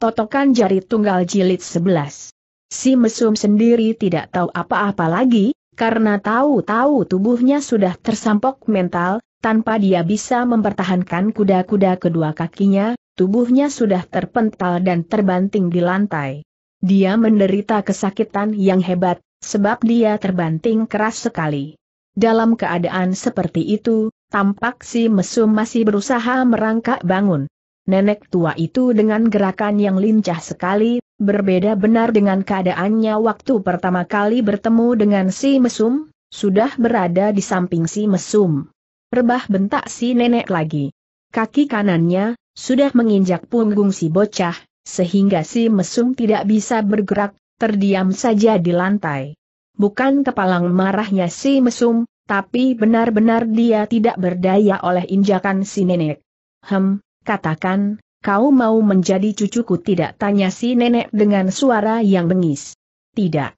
Totokan jari tunggal jilid 11. Si mesum sendiri tidak tahu apa-apa lagi, karena tahu-tahu tubuhnya sudah tersampok mental, tanpa dia bisa mempertahankan kuda-kuda kedua kakinya, tubuhnya sudah terpental dan terbanting di lantai. Dia menderita kesakitan yang hebat, sebab dia terbanting keras sekali. Dalam keadaan seperti itu, tampak si mesum masih berusaha merangkak bangun, nenek tua itu dengan gerakan yang lincah sekali, berbeda benar dengan keadaannya waktu pertama kali bertemu dengan si mesum, sudah berada di samping si mesum. Rebah bentak si nenek lagi. Kaki kanannya, sudah menginjak punggung si bocah, sehingga si mesum tidak bisa bergerak, terdiam saja di lantai. Bukan kepalang marahnya si mesum, tapi benar-benar dia tidak berdaya oleh injakan si nenek. Hem, katakan, kau mau menjadi cucuku tidak tanya si nenek dengan suara yang bengis. Tidak.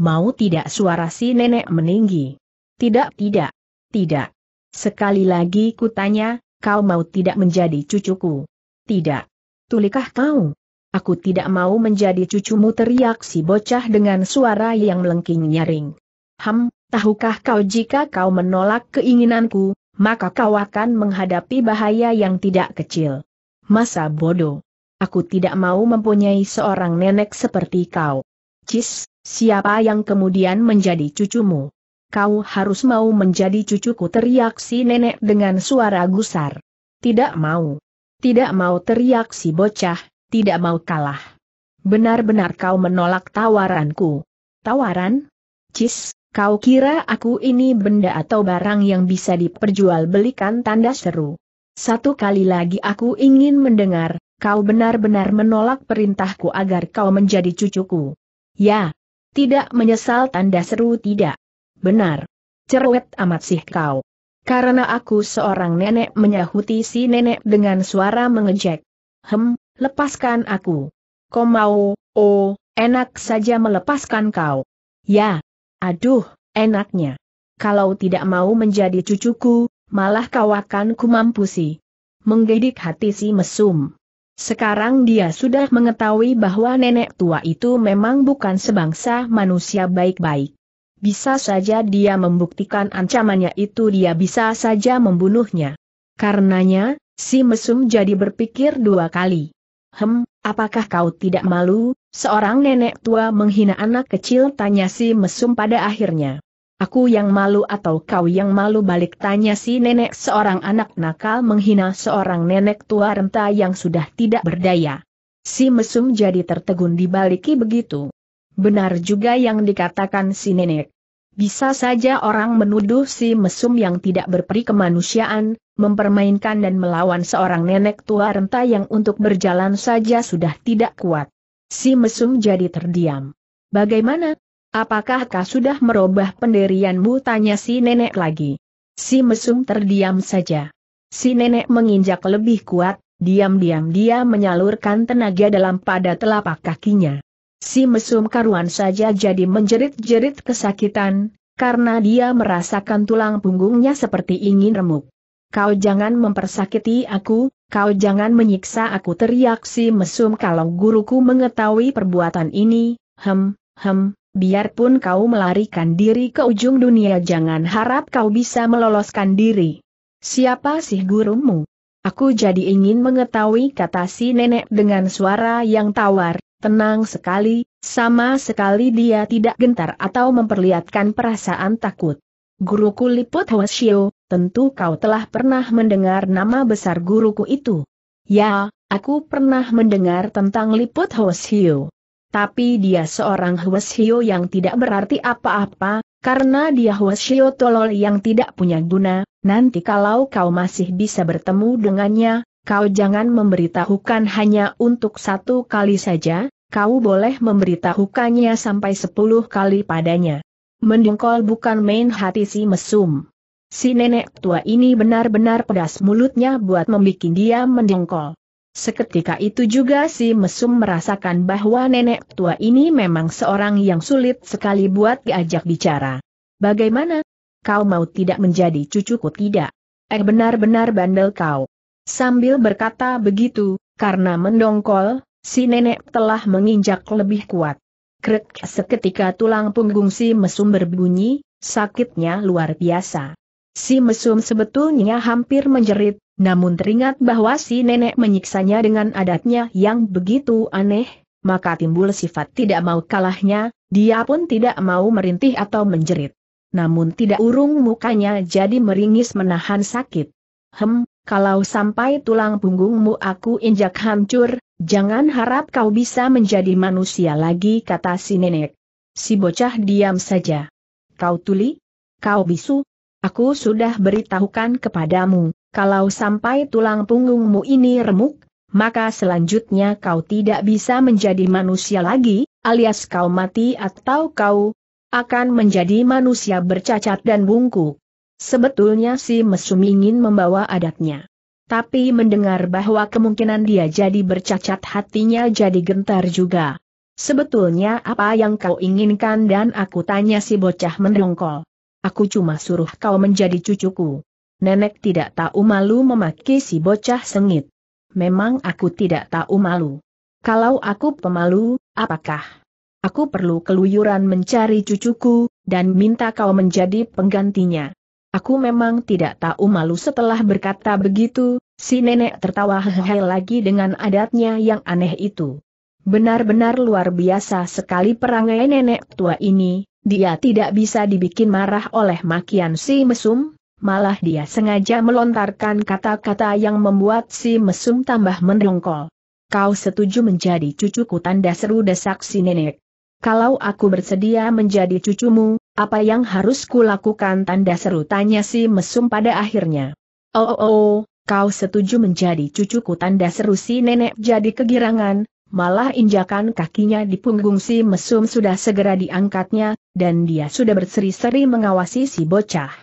Mau tidak suara si nenek meninggi. Tidak tidak. Tidak. Sekali lagi kutanya, kau mau tidak menjadi cucuku? Tidak. Tulikah kau? Aku tidak mau menjadi cucumu teriak si bocah dengan suara yang melengking nyaring. Ham, tahukah kau jika kau menolak keinginanku, maka kau akan menghadapi bahaya yang tidak kecil. Masa bodoh. Aku tidak mau mempunyai seorang nenek seperti kau. Cis, siapa yang kemudian menjadi cucumu? Kau harus mau menjadi cucuku teriak si nenek dengan suara gusar. Tidak mau. Tidak mau teriak si bocah, tidak mau kalah. Benar-benar kau menolak tawaranku. Tawaran? Cis, Kau kira aku ini benda atau barang yang bisa diperjualbelikan tanda seru. Satu kali lagi aku ingin mendengar, kau benar-benar menolak perintahku agar kau menjadi cucuku. Ya. Tidak menyesal tanda seru tidak. Benar. Cerewet amat sih kau. Karena aku seorang nenek menyahuti si nenek dengan suara mengejek. Hem, lepaskan aku. Kau mau, oh, enak saja melepaskan kau. Ya, Aduh, enaknya. Kalau tidak mau menjadi cucuku, malah kau akan kumampusi. Menggedik hati si mesum. Sekarang dia sudah mengetahui bahwa nenek tua itu memang bukan sebangsa manusia baik-baik. Bisa saja dia membuktikan ancamannya itu dia bisa saja membunuhnya. Karenanya, si mesum jadi berpikir dua kali. Hem, apakah kau tidak malu, Seorang nenek tua menghina anak kecil tanya si mesum pada akhirnya. Aku yang malu atau kau yang malu balik tanya si nenek seorang anak nakal menghina seorang nenek tua renta yang sudah tidak berdaya. Si mesum jadi tertegun dibaliki begitu. Benar juga yang dikatakan si nenek. Bisa saja orang menuduh si mesum yang tidak berperi kemanusiaan, mempermainkan dan melawan seorang nenek tua renta yang untuk berjalan saja sudah tidak kuat. Si mesum jadi terdiam. Bagaimana? Apakah kau sudah merubah pendirianmu? Tanya si nenek lagi. Si mesum terdiam saja. Si nenek menginjak lebih kuat, diam-diam dia menyalurkan tenaga dalam pada telapak kakinya. Si mesum karuan saja jadi menjerit-jerit kesakitan, karena dia merasakan tulang punggungnya seperti ingin remuk kau jangan mempersakiti aku, kau jangan menyiksa aku teriak si mesum kalau guruku mengetahui perbuatan ini, hem, hem, biarpun kau melarikan diri ke ujung dunia jangan harap kau bisa meloloskan diri. Siapa sih gurumu? Aku jadi ingin mengetahui kata si nenek dengan suara yang tawar, tenang sekali, sama sekali dia tidak gentar atau memperlihatkan perasaan takut. Guruku Liput Hwasyo, tentu kau telah pernah mendengar nama besar guruku itu. Ya, aku pernah mendengar tentang Liput Hwasyo. Tapi dia seorang Hwasyo yang tidak berarti apa-apa, karena dia Hwasyo tolol yang tidak punya guna, nanti kalau kau masih bisa bertemu dengannya, kau jangan memberitahukan hanya untuk satu kali saja, kau boleh memberitahukannya sampai sepuluh kali padanya. Mendengkol bukan main hati si mesum. Si nenek tua ini benar-benar pedas mulutnya buat membuat dia mendengkol. Seketika itu juga si mesum merasakan bahwa nenek tua ini memang seorang yang sulit sekali buat diajak bicara. Bagaimana? Kau mau tidak menjadi cucuku tidak? Eh benar-benar bandel kau. Sambil berkata begitu, karena mendongkol, si nenek telah menginjak lebih kuat. Krek seketika tulang punggung si mesum berbunyi, sakitnya luar biasa. Si mesum sebetulnya hampir menjerit, namun teringat bahwa si nenek menyiksanya dengan adatnya yang begitu aneh, maka timbul sifat tidak mau kalahnya, dia pun tidak mau merintih atau menjerit. Namun tidak urung mukanya jadi meringis menahan sakit. Hem, kalau sampai tulang punggungmu aku injak hancur, Jangan harap kau bisa menjadi manusia lagi kata si nenek. Si bocah diam saja. Kau tuli? Kau bisu? Aku sudah beritahukan kepadamu, kalau sampai tulang punggungmu ini remuk, maka selanjutnya kau tidak bisa menjadi manusia lagi, alias kau mati atau kau akan menjadi manusia bercacat dan bungkuk. Sebetulnya si mesum ingin membawa adatnya tapi mendengar bahwa kemungkinan dia jadi bercacat hatinya jadi gentar juga. Sebetulnya apa yang kau inginkan dan aku tanya si bocah mendongkol. Aku cuma suruh kau menjadi cucuku. Nenek tidak tahu malu memaki si bocah sengit. Memang aku tidak tahu malu. Kalau aku pemalu, apakah? Aku perlu keluyuran mencari cucuku, dan minta kau menjadi penggantinya. Aku memang tidak tahu malu setelah berkata begitu, si nenek tertawa hehehe lagi dengan adatnya yang aneh itu. Benar-benar luar biasa sekali perangai nenek tua ini, dia tidak bisa dibikin marah oleh makian si mesum, malah dia sengaja melontarkan kata-kata yang membuat si mesum tambah mendongkol. Kau setuju menjadi cucuku tanda seru desak si nenek. Kalau aku bersedia menjadi cucumu, apa yang harus kulakukan tanda seru tanya si mesum pada akhirnya. Oh oh oh, kau setuju menjadi cucuku tanda seru si nenek jadi kegirangan, malah injakan kakinya di punggung si mesum sudah segera diangkatnya, dan dia sudah berseri-seri mengawasi si bocah.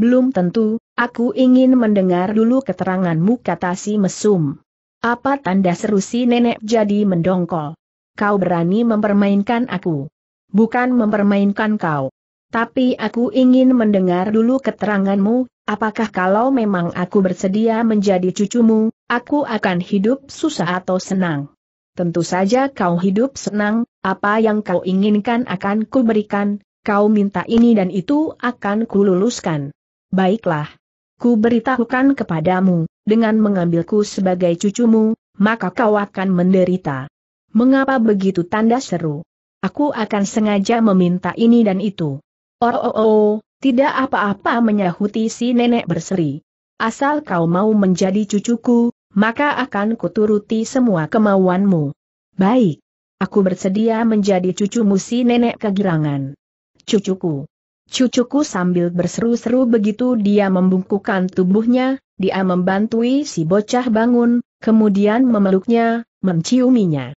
Belum tentu, aku ingin mendengar dulu keteranganmu kata si mesum. Apa tanda seru si nenek jadi mendongkol? Kau berani mempermainkan aku. Bukan mempermainkan kau. Tapi aku ingin mendengar dulu keteranganmu, apakah kalau memang aku bersedia menjadi cucumu, aku akan hidup susah atau senang? Tentu saja kau hidup senang, apa yang kau inginkan akan kuberikan, kau minta ini dan itu akan kululuskan. Baiklah. Ku beritahukan kepadamu, dengan mengambilku sebagai cucumu, maka kau akan menderita. Mengapa begitu tanda seru? Aku akan sengaja meminta ini dan itu. Oh, oh, oh, tidak apa-apa menyahuti si nenek berseri. Asal kau mau menjadi cucuku, maka akan kuturuti semua kemauanmu. Baik. Aku bersedia menjadi cucumu si nenek kegirangan. Cucuku. Cucuku sambil berseru-seru begitu dia membungkukan tubuhnya, dia membantui si bocah bangun, kemudian memeluknya, menciuminya.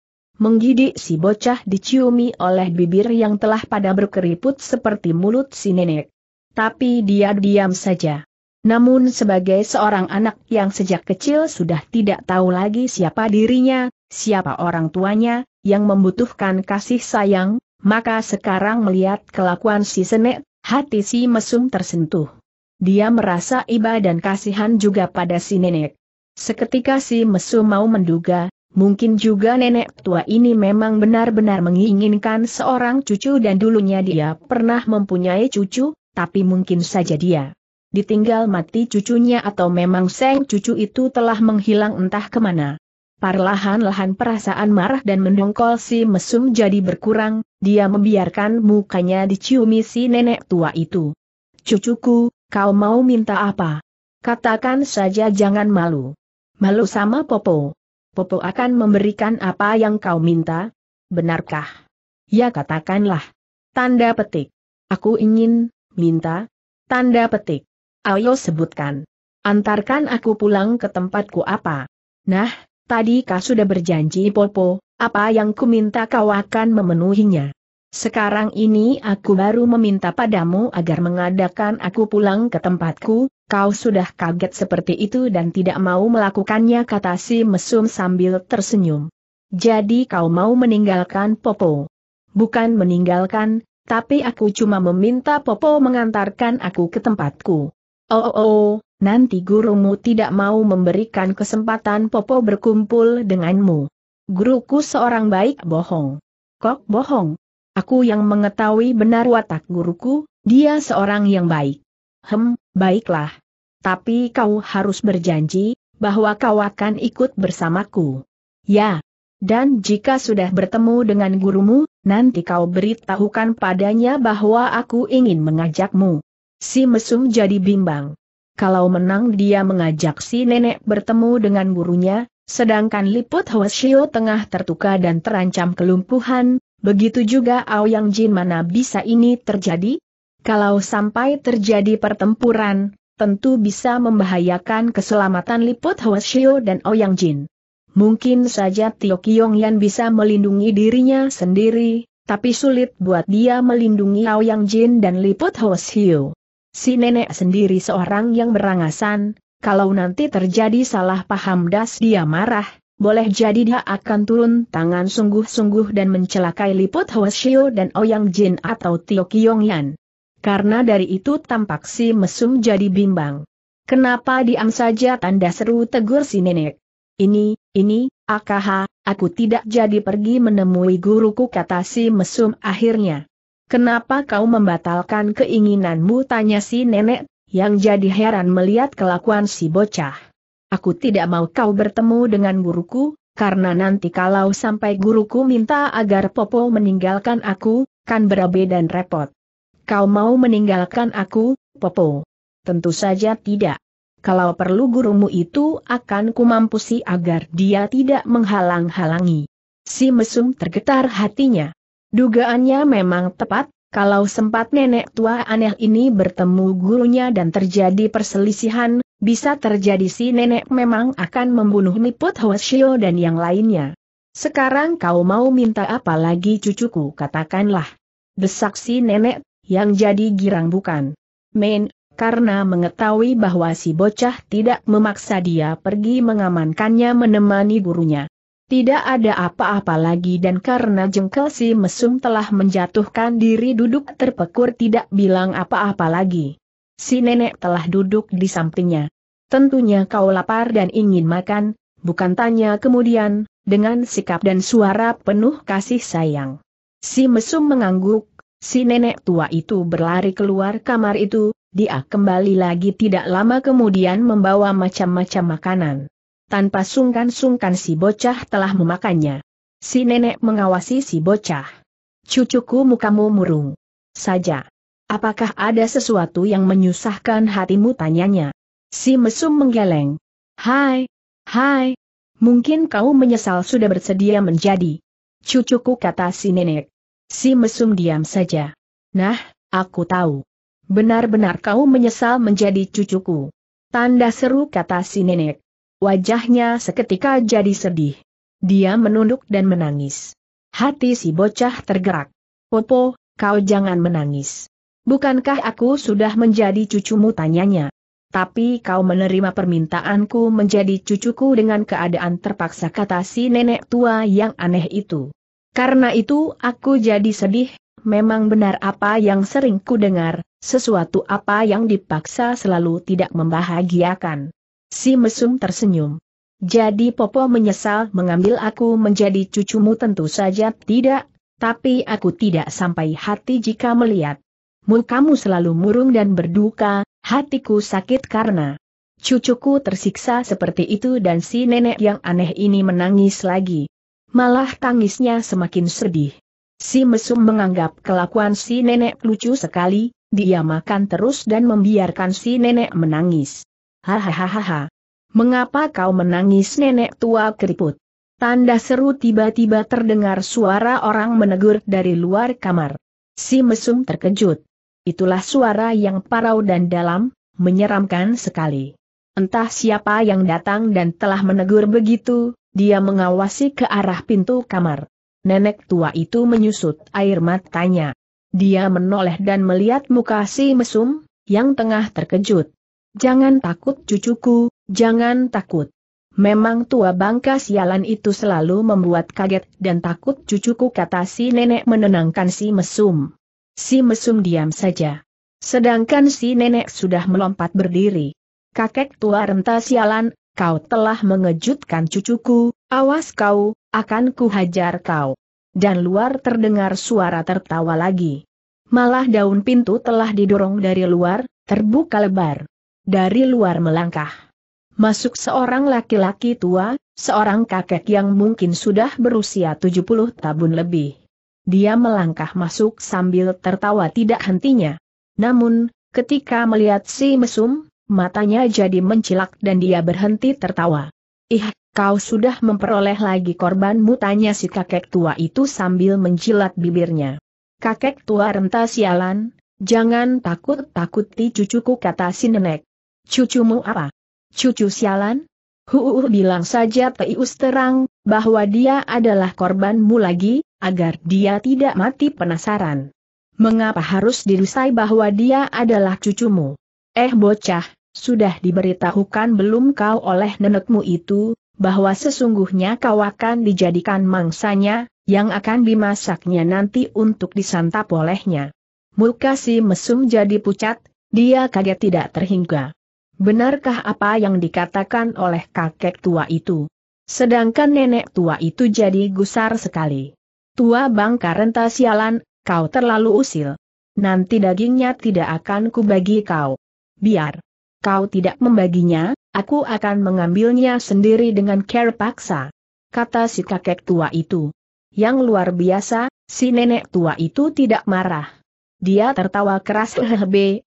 Menggidik si bocah diciumi oleh bibir yang telah pada berkeriput seperti mulut si nenek. Tapi dia diam saja. Namun sebagai seorang anak yang sejak kecil sudah tidak tahu lagi siapa dirinya, siapa orang tuanya, yang membutuhkan kasih sayang, maka sekarang melihat kelakuan si senek, hati si mesum tersentuh. Dia merasa iba dan kasihan juga pada si nenek. Seketika si mesum mau menduga, Mungkin juga nenek tua ini memang benar-benar menginginkan seorang cucu dan dulunya dia pernah mempunyai cucu, tapi mungkin saja dia ditinggal mati cucunya atau memang seng cucu itu telah menghilang entah kemana. Perlahan-lahan perasaan marah dan mendongkol si mesum jadi berkurang, dia membiarkan mukanya diciumi si nenek tua itu. Cucuku, kau mau minta apa? Katakan saja jangan malu. Malu sama Popo. Popo akan memberikan apa yang kau minta? Benarkah? Ya katakanlah. Tanda petik. Aku ingin, minta. Tanda petik. Ayo sebutkan. Antarkan aku pulang ke tempatku apa? Nah, tadi kau sudah berjanji Popo, apa yang ku minta kau akan memenuhinya. Sekarang ini aku baru meminta padamu agar mengadakan aku pulang ke tempatku, kau sudah kaget seperti itu dan tidak mau melakukannya kata si mesum sambil tersenyum. Jadi kau mau meninggalkan Popo? Bukan meninggalkan, tapi aku cuma meminta Popo mengantarkan aku ke tempatku. Oh oh oh, nanti gurumu tidak mau memberikan kesempatan Popo berkumpul denganmu. Guruku seorang baik bohong. Kok bohong? Aku yang mengetahui benar watak guruku, dia seorang yang baik. Hem, baiklah. Tapi kau harus berjanji, bahwa kau akan ikut bersamaku. Ya. Dan jika sudah bertemu dengan gurumu, nanti kau beritahukan padanya bahwa aku ingin mengajakmu. Si mesum jadi bimbang. Kalau menang dia mengajak si nenek bertemu dengan gurunya, sedangkan Liput Hwasyo tengah tertuka dan terancam kelumpuhan, Begitu juga Ao Yang Jin mana bisa ini terjadi? Kalau sampai terjadi pertempuran, tentu bisa membahayakan keselamatan Liput Shio dan Ao Yang Jin. Mungkin saja Tio Kiong Yan bisa melindungi dirinya sendiri, tapi sulit buat dia melindungi Ao Yang Jin dan Liput Shio. Si nenek sendiri seorang yang berangasan, kalau nanti terjadi salah paham das dia marah, boleh jadi dia akan turun tangan sungguh-sungguh dan mencelakai Liput Hoshio dan Oyang Jin atau Tio Yan. Karena dari itu tampak si mesum jadi bimbang. Kenapa diam saja tanda seru tegur si nenek. Ini, ini, akaha, aku tidak jadi pergi menemui guruku kata si mesum akhirnya. Kenapa kau membatalkan keinginanmu tanya si nenek, yang jadi heran melihat kelakuan si bocah. Aku tidak mau kau bertemu dengan guruku, karena nanti kalau sampai guruku minta agar Popo meninggalkan aku, kan berabe dan repot. Kau mau meninggalkan aku, Popo? Tentu saja tidak. Kalau perlu gurumu itu akan kumampusi agar dia tidak menghalang-halangi. Si mesum tergetar hatinya. Dugaannya memang tepat, kalau sempat nenek tua aneh ini bertemu gurunya dan terjadi perselisihan, bisa terjadi si nenek memang akan membunuh niput Hoshio dan yang lainnya. Sekarang kau mau minta apa lagi cucuku katakanlah. Desak si nenek, yang jadi girang bukan. Main, karena mengetahui bahwa si bocah tidak memaksa dia pergi mengamankannya menemani gurunya. Tidak ada apa-apa lagi dan karena jengkel si mesum telah menjatuhkan diri duduk terpekur tidak bilang apa-apa lagi si nenek telah duduk di sampingnya. Tentunya kau lapar dan ingin makan, bukan tanya kemudian, dengan sikap dan suara penuh kasih sayang. Si mesum mengangguk, si nenek tua itu berlari keluar kamar itu, dia kembali lagi tidak lama kemudian membawa macam-macam makanan. Tanpa sungkan-sungkan si bocah telah memakannya. Si nenek mengawasi si bocah. Cucuku mukamu murung. Saja. Apakah ada sesuatu yang menyusahkan hatimu tanyanya? Si mesum menggeleng. Hai, hai, mungkin kau menyesal sudah bersedia menjadi. Cucuku kata si nenek. Si mesum diam saja. Nah, aku tahu. Benar-benar kau menyesal menjadi cucuku. Tanda seru kata si nenek. Wajahnya seketika jadi sedih. Dia menunduk dan menangis. Hati si bocah tergerak. Popo, kau jangan menangis. Bukankah aku sudah menjadi cucumu tanyanya? Tapi kau menerima permintaanku menjadi cucuku dengan keadaan terpaksa kata si nenek tua yang aneh itu. Karena itu aku jadi sedih, memang benar apa yang sering ku dengar, sesuatu apa yang dipaksa selalu tidak membahagiakan. Si mesum tersenyum. Jadi Popo menyesal mengambil aku menjadi cucumu tentu saja tidak, tapi aku tidak sampai hati jika melihat mukamu selalu murung dan berduka, hatiku sakit karena cucuku tersiksa seperti itu dan si nenek yang aneh ini menangis lagi. Malah tangisnya semakin sedih. Si mesum menganggap kelakuan si nenek lucu sekali, dia makan terus dan membiarkan si nenek menangis. Hahaha. Mengapa kau menangis nenek tua keriput? Tanda seru tiba-tiba terdengar suara orang menegur dari luar kamar. Si mesum terkejut. Itulah suara yang parau dan dalam, menyeramkan sekali. Entah siapa yang datang dan telah menegur begitu, dia mengawasi ke arah pintu kamar. Nenek tua itu menyusut air matanya. Dia menoleh dan melihat muka si mesum, yang tengah terkejut. Jangan takut cucuku, jangan takut. Memang tua bangka sialan itu selalu membuat kaget dan takut cucuku kata si nenek menenangkan si mesum. Si mesum diam saja. Sedangkan si nenek sudah melompat berdiri. Kakek tua renta sialan, kau telah mengejutkan cucuku, awas kau, akan kuhajar kau. Dan luar terdengar suara tertawa lagi. Malah daun pintu telah didorong dari luar, terbuka lebar. Dari luar melangkah. Masuk seorang laki-laki tua, seorang kakek yang mungkin sudah berusia 70 tahun lebih. Dia melangkah masuk sambil tertawa tidak hentinya. Namun, ketika melihat si mesum, matanya jadi mencilak dan dia berhenti tertawa. Ih, kau sudah memperoleh lagi korbanmu tanya si kakek tua itu sambil menjilat bibirnya. Kakek tua renta sialan, jangan takut-takuti cucuku kata si nenek. Cucumu apa? Cucu sialan? Huuuh bilang saja Teius terang, bahwa dia adalah korbanmu lagi, agar dia tidak mati penasaran. Mengapa harus dirusai bahwa dia adalah cucumu? Eh bocah, sudah diberitahukan belum kau oleh nenekmu itu, bahwa sesungguhnya kau akan dijadikan mangsanya, yang akan dimasaknya nanti untuk disantap olehnya. Muka si mesum jadi pucat, dia kaget tidak terhingga benarkah apa yang dikatakan oleh kakek tua itu? Sedangkan nenek tua itu jadi gusar sekali. Tua bangka renta sialan, kau terlalu usil. Nanti dagingnya tidak akan kubagi kau. Biar kau tidak membaginya, aku akan mengambilnya sendiri dengan care paksa. Kata si kakek tua itu. Yang luar biasa, si nenek tua itu tidak marah. Dia tertawa keras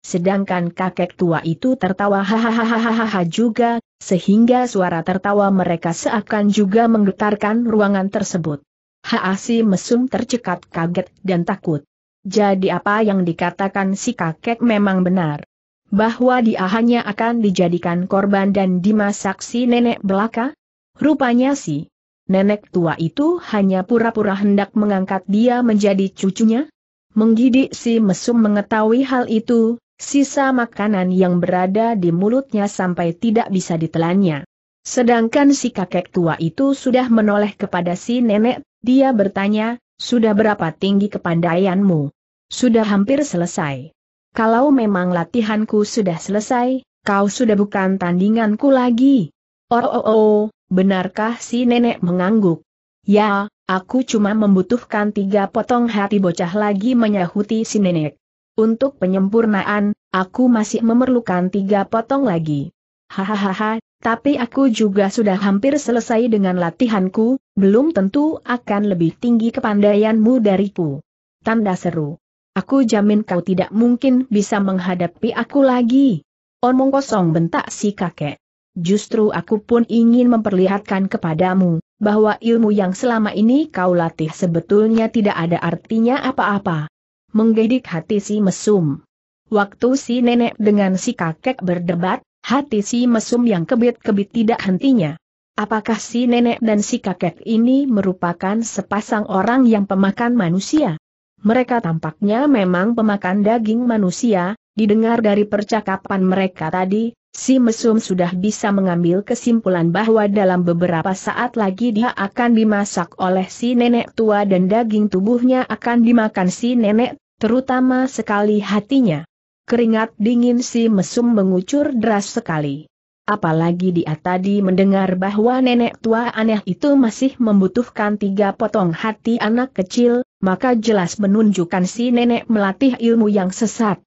sedangkan kakek tua itu tertawa hahaha juga, sehingga suara tertawa mereka seakan juga menggetarkan ruangan tersebut. Haasi mesum tercekat kaget dan takut. Jadi apa yang dikatakan si kakek memang benar. Bahwa dia hanya akan dijadikan korban dan dimasak si nenek belaka? Rupanya si Nenek tua itu hanya pura-pura hendak mengangkat dia menjadi cucunya? Menggidik si mesum mengetahui hal itu, Sisa makanan yang berada di mulutnya sampai tidak bisa ditelannya. Sedangkan si kakek tua itu sudah menoleh kepada si nenek, dia bertanya, sudah berapa tinggi kepandaianmu? Sudah hampir selesai. Kalau memang latihanku sudah selesai, kau sudah bukan tandinganku lagi. Oh, oh, oh, benarkah si nenek mengangguk? Ya, aku cuma membutuhkan tiga potong hati bocah lagi menyahuti si nenek. Untuk penyempurnaan, aku masih memerlukan tiga potong lagi. Hahaha, tapi aku juga sudah hampir selesai dengan latihanku, belum tentu akan lebih tinggi kepandaianmu dariku. Tanda seru. Aku jamin kau tidak mungkin bisa menghadapi aku lagi. Omong kosong bentak si kakek. Justru aku pun ingin memperlihatkan kepadamu, bahwa ilmu yang selama ini kau latih sebetulnya tidak ada artinya apa-apa menggedik hati si mesum. Waktu si nenek dengan si kakek berdebat, hati si mesum yang kebit-kebit tidak hentinya. Apakah si nenek dan si kakek ini merupakan sepasang orang yang pemakan manusia? Mereka tampaknya memang pemakan daging manusia, didengar dari percakapan mereka tadi, si mesum sudah bisa mengambil kesimpulan bahwa dalam beberapa saat lagi dia akan dimasak oleh si nenek tua dan daging tubuhnya akan dimakan si nenek Terutama sekali hatinya. Keringat dingin si mesum mengucur deras sekali. Apalagi dia tadi mendengar bahwa nenek tua aneh itu masih membutuhkan tiga potong hati anak kecil, maka jelas menunjukkan si nenek melatih ilmu yang sesat.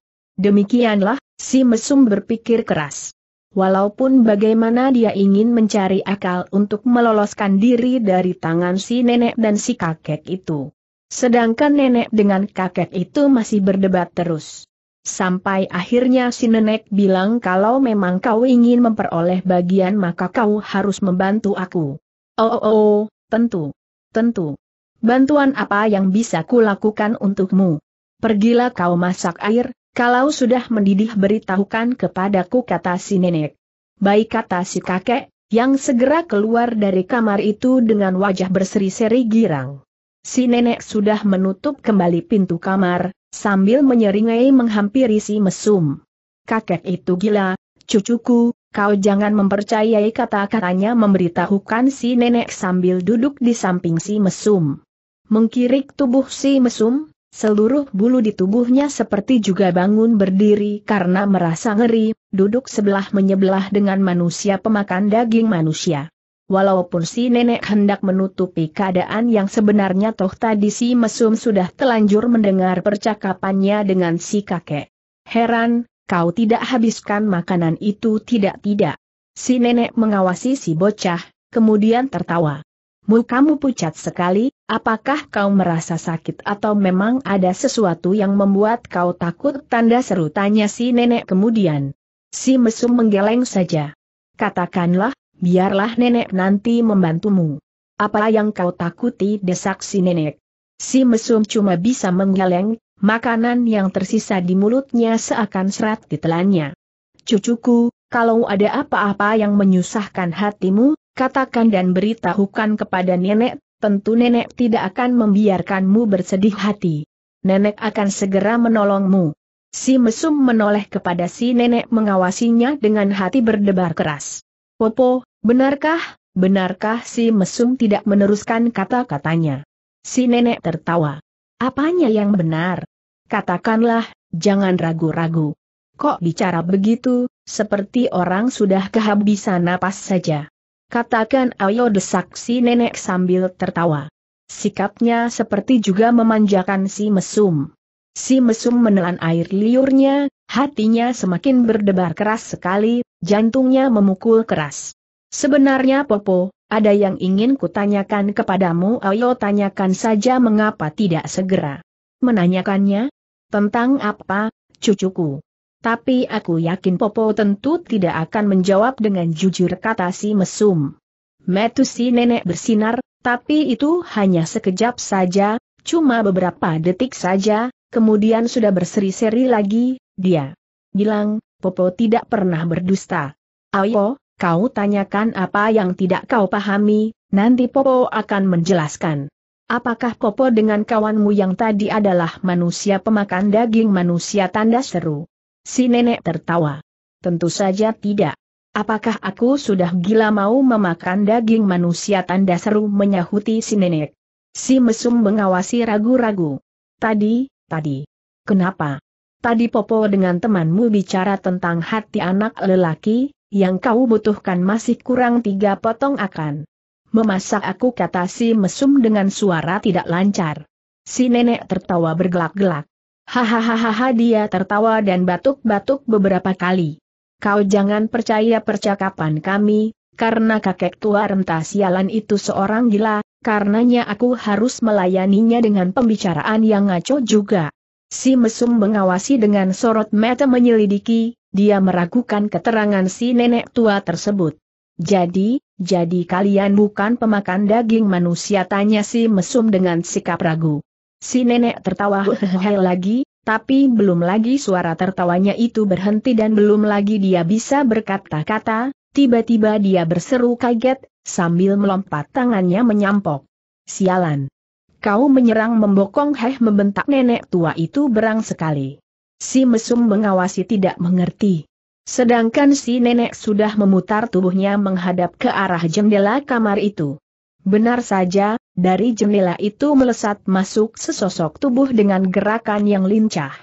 Demikianlah, si mesum berpikir keras. Walaupun bagaimana dia ingin mencari akal untuk meloloskan diri dari tangan si nenek dan si kakek itu. Sedangkan nenek dengan kakek itu masih berdebat terus. Sampai akhirnya si nenek bilang kalau memang kau ingin memperoleh bagian maka kau harus membantu aku. Oh oh oh, tentu. Tentu. Bantuan apa yang bisa kulakukan untukmu? Pergilah kau masak air, kalau sudah mendidih beritahukan kepadaku kata si nenek. Baik kata si kakek, yang segera keluar dari kamar itu dengan wajah berseri-seri girang. Si nenek sudah menutup kembali pintu kamar, sambil menyeringai menghampiri si mesum. Kakek itu gila, cucuku, kau jangan mempercayai kata-katanya memberitahukan si nenek sambil duduk di samping si mesum. Mengkirik tubuh si mesum, seluruh bulu di tubuhnya seperti juga bangun berdiri karena merasa ngeri, duduk sebelah menyebelah dengan manusia pemakan daging manusia. Walaupun si nenek hendak menutupi keadaan yang sebenarnya toh tadi si mesum sudah telanjur mendengar percakapannya dengan si kakek. Heran, kau tidak habiskan makanan itu tidak-tidak. Si nenek mengawasi si bocah, kemudian tertawa. Mukamu pucat sekali, apakah kau merasa sakit atau memang ada sesuatu yang membuat kau takut tanda seru tanya si nenek kemudian. Si mesum menggeleng saja. Katakanlah, Biarlah nenek nanti membantumu. Apa yang kau takuti desak si nenek? Si mesum cuma bisa menggeleng, makanan yang tersisa di mulutnya seakan serat ditelannya. Cucuku, kalau ada apa-apa yang menyusahkan hatimu, katakan dan beritahukan kepada nenek, tentu nenek tidak akan membiarkanmu bersedih hati. Nenek akan segera menolongmu. Si mesum menoleh kepada si nenek mengawasinya dengan hati berdebar keras. Popo, Benarkah, benarkah si mesum tidak meneruskan kata-katanya? Si nenek tertawa. Apanya yang benar? Katakanlah, jangan ragu-ragu. Kok bicara begitu, seperti orang sudah kehabisan napas saja. Katakan ayo desak si nenek sambil tertawa. Sikapnya seperti juga memanjakan si mesum. Si mesum menelan air liurnya, hatinya semakin berdebar keras sekali, jantungnya memukul keras. Sebenarnya Popo, ada yang ingin kutanyakan kepadamu ayo tanyakan saja mengapa tidak segera. Menanyakannya? Tentang apa, cucuku? Tapi aku yakin Popo tentu tidak akan menjawab dengan jujur kata si mesum. Metu si nenek bersinar, tapi itu hanya sekejap saja, cuma beberapa detik saja, kemudian sudah berseri-seri lagi, dia bilang, Popo tidak pernah berdusta. Ayo, Kau tanyakan apa yang tidak kau pahami, nanti Popo akan menjelaskan. Apakah Popo dengan kawanmu yang tadi adalah manusia pemakan daging manusia tanda seru? Si nenek tertawa. Tentu saja tidak. Apakah aku sudah gila mau memakan daging manusia tanda seru menyahuti si nenek? Si mesum mengawasi ragu-ragu. Tadi, tadi. Kenapa? Tadi Popo dengan temanmu bicara tentang hati anak lelaki, yang kau butuhkan masih kurang tiga potong akan. Memasak aku kata si mesum dengan suara tidak lancar. Si nenek tertawa bergelak-gelak. Hahaha dia tertawa dan batuk-batuk beberapa kali. Kau jangan percaya percakapan kami, karena kakek tua renta sialan itu seorang gila, karenanya aku harus melayaninya dengan pembicaraan yang ngaco juga. Si mesum mengawasi dengan sorot mata menyelidiki, dia meragukan keterangan si nenek tua tersebut. Jadi, jadi kalian bukan pemakan daging manusia tanya si mesum dengan sikap ragu. Si nenek tertawa hehehe lagi, tapi belum lagi suara tertawanya itu berhenti dan belum lagi dia bisa berkata-kata, tiba-tiba dia berseru kaget, sambil melompat tangannya menyampok. Sialan! Kau menyerang membokong heh membentak nenek tua itu berang sekali. Si mesum mengawasi tidak mengerti. Sedangkan si nenek sudah memutar tubuhnya menghadap ke arah jendela kamar itu. Benar saja, dari jendela itu melesat masuk sesosok tubuh dengan gerakan yang lincah.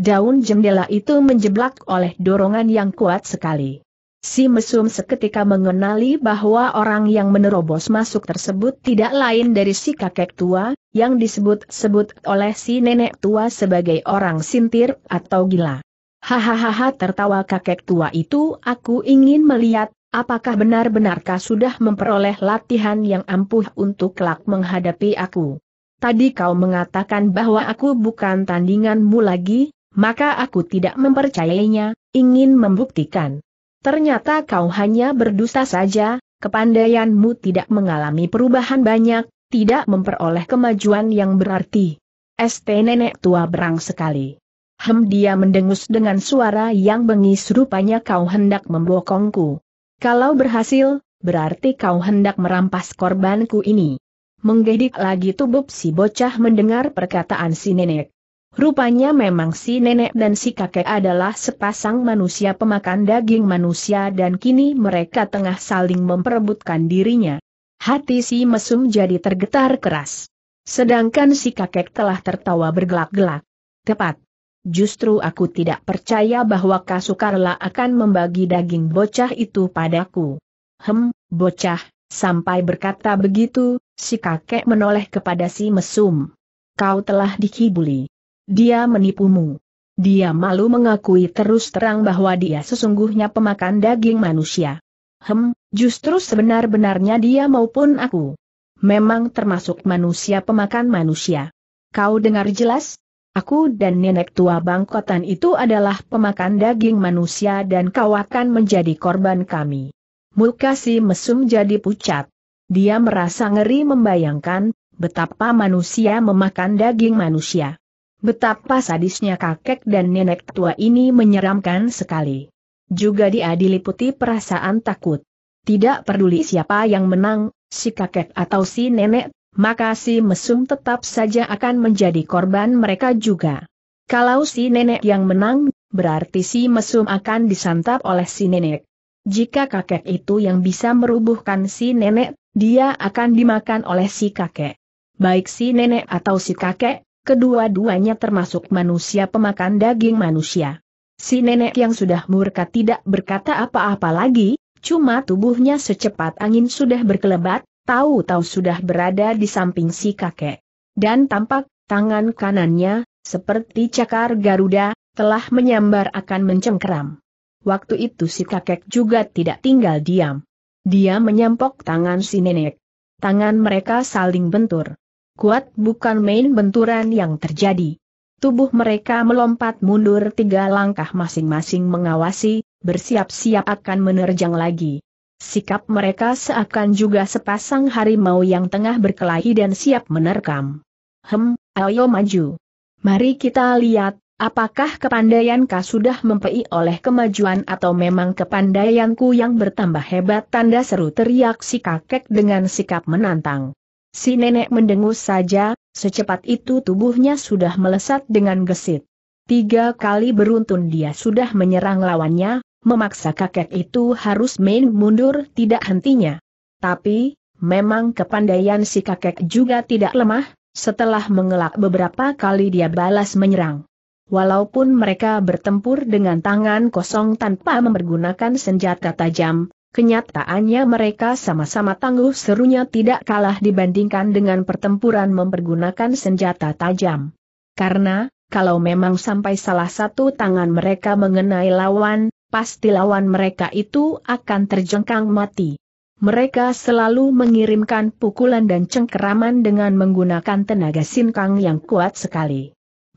Daun jendela itu menjeblak oleh dorongan yang kuat sekali. Si mesum seketika mengenali bahwa orang yang menerobos masuk tersebut tidak lain dari si kakek tua, yang disebut-sebut oleh si nenek tua sebagai orang sintir atau gila. Hahaha tertawa kakek tua itu aku ingin melihat, apakah benar-benarkah sudah memperoleh latihan yang ampuh untuk kelak menghadapi aku. Tadi kau mengatakan bahwa aku bukan tandinganmu lagi, maka aku tidak mempercayainya, ingin membuktikan. Ternyata kau hanya berdusta saja, kepandaianmu tidak mengalami perubahan banyak, tidak memperoleh kemajuan yang berarti. ST nenek tua berang sekali. Hem dia mendengus dengan suara yang bengis rupanya kau hendak membokongku. Kalau berhasil, berarti kau hendak merampas korbanku ini. Menggedik lagi tubuh si bocah mendengar perkataan si nenek. Rupanya memang si nenek dan si kakek adalah sepasang manusia pemakan daging manusia dan kini mereka tengah saling memperebutkan dirinya. Hati si mesum jadi tergetar keras. Sedangkan si kakek telah tertawa bergelak-gelak. Tepat. Justru aku tidak percaya bahwa Kasukarla akan membagi daging bocah itu padaku. Hem, bocah, sampai berkata begitu, si kakek menoleh kepada si mesum. Kau telah dikibuli. Dia menipumu. Dia malu mengakui terus terang bahwa dia sesungguhnya pemakan daging manusia. Hem, justru sebenar-benarnya dia maupun aku. Memang termasuk manusia pemakan manusia. Kau dengar jelas? Aku dan nenek tua bangkotan itu adalah pemakan daging manusia dan kau akan menjadi korban kami. Muka si mesum jadi pucat. Dia merasa ngeri membayangkan, betapa manusia memakan daging manusia. Betapa sadisnya kakek dan nenek tua ini menyeramkan sekali. Juga dia diliputi perasaan takut. Tidak peduli siapa yang menang, si kakek atau si nenek, maka si mesum tetap saja akan menjadi korban mereka juga. Kalau si nenek yang menang, berarti si mesum akan disantap oleh si nenek. Jika kakek itu yang bisa merubuhkan si nenek, dia akan dimakan oleh si kakek. Baik si nenek atau si kakek, Kedua-duanya termasuk manusia pemakan daging manusia. Si nenek yang sudah murka tidak berkata apa-apa lagi, cuma tubuhnya secepat angin sudah berkelebat, tahu-tahu sudah berada di samping si kakek. Dan tampak, tangan kanannya, seperti cakar Garuda, telah menyambar akan mencengkeram. Waktu itu si kakek juga tidak tinggal diam. Dia menyampok tangan si nenek. Tangan mereka saling bentur kuat bukan main benturan yang terjadi. Tubuh mereka melompat mundur tiga langkah masing-masing mengawasi, bersiap-siap akan menerjang lagi. Sikap mereka seakan juga sepasang harimau yang tengah berkelahi dan siap menerkam. Hem, ayo maju. Mari kita lihat, apakah kepandaianka sudah mempei oleh kemajuan atau memang kepandaianku yang bertambah hebat tanda seru teriak si kakek dengan sikap menantang. Si nenek mendengus saja, secepat itu tubuhnya sudah melesat dengan gesit. Tiga kali beruntun dia sudah menyerang lawannya, memaksa kakek itu harus main mundur tidak hentinya. Tapi, memang kepandaian si kakek juga tidak lemah, setelah mengelak beberapa kali dia balas menyerang. Walaupun mereka bertempur dengan tangan kosong tanpa mempergunakan senjata tajam, Kenyataannya mereka sama-sama tangguh serunya tidak kalah dibandingkan dengan pertempuran mempergunakan senjata tajam. Karena, kalau memang sampai salah satu tangan mereka mengenai lawan, pasti lawan mereka itu akan terjengkang mati. Mereka selalu mengirimkan pukulan dan cengkeraman dengan menggunakan tenaga sinkang yang kuat sekali.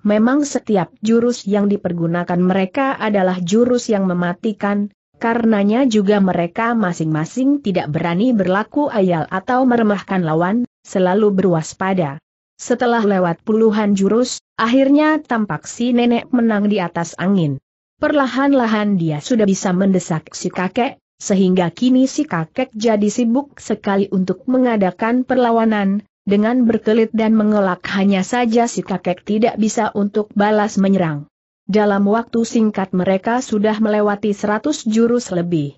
Memang setiap jurus yang dipergunakan mereka adalah jurus yang mematikan, Karenanya juga mereka masing-masing tidak berani berlaku ayal atau meremahkan lawan, selalu berwaspada. Setelah lewat puluhan jurus, akhirnya tampak si nenek menang di atas angin. Perlahan-lahan dia sudah bisa mendesak si kakek, sehingga kini si kakek jadi sibuk sekali untuk mengadakan perlawanan, dengan berkelit dan mengelak hanya saja si kakek tidak bisa untuk balas menyerang. Dalam waktu singkat mereka sudah melewati seratus jurus lebih.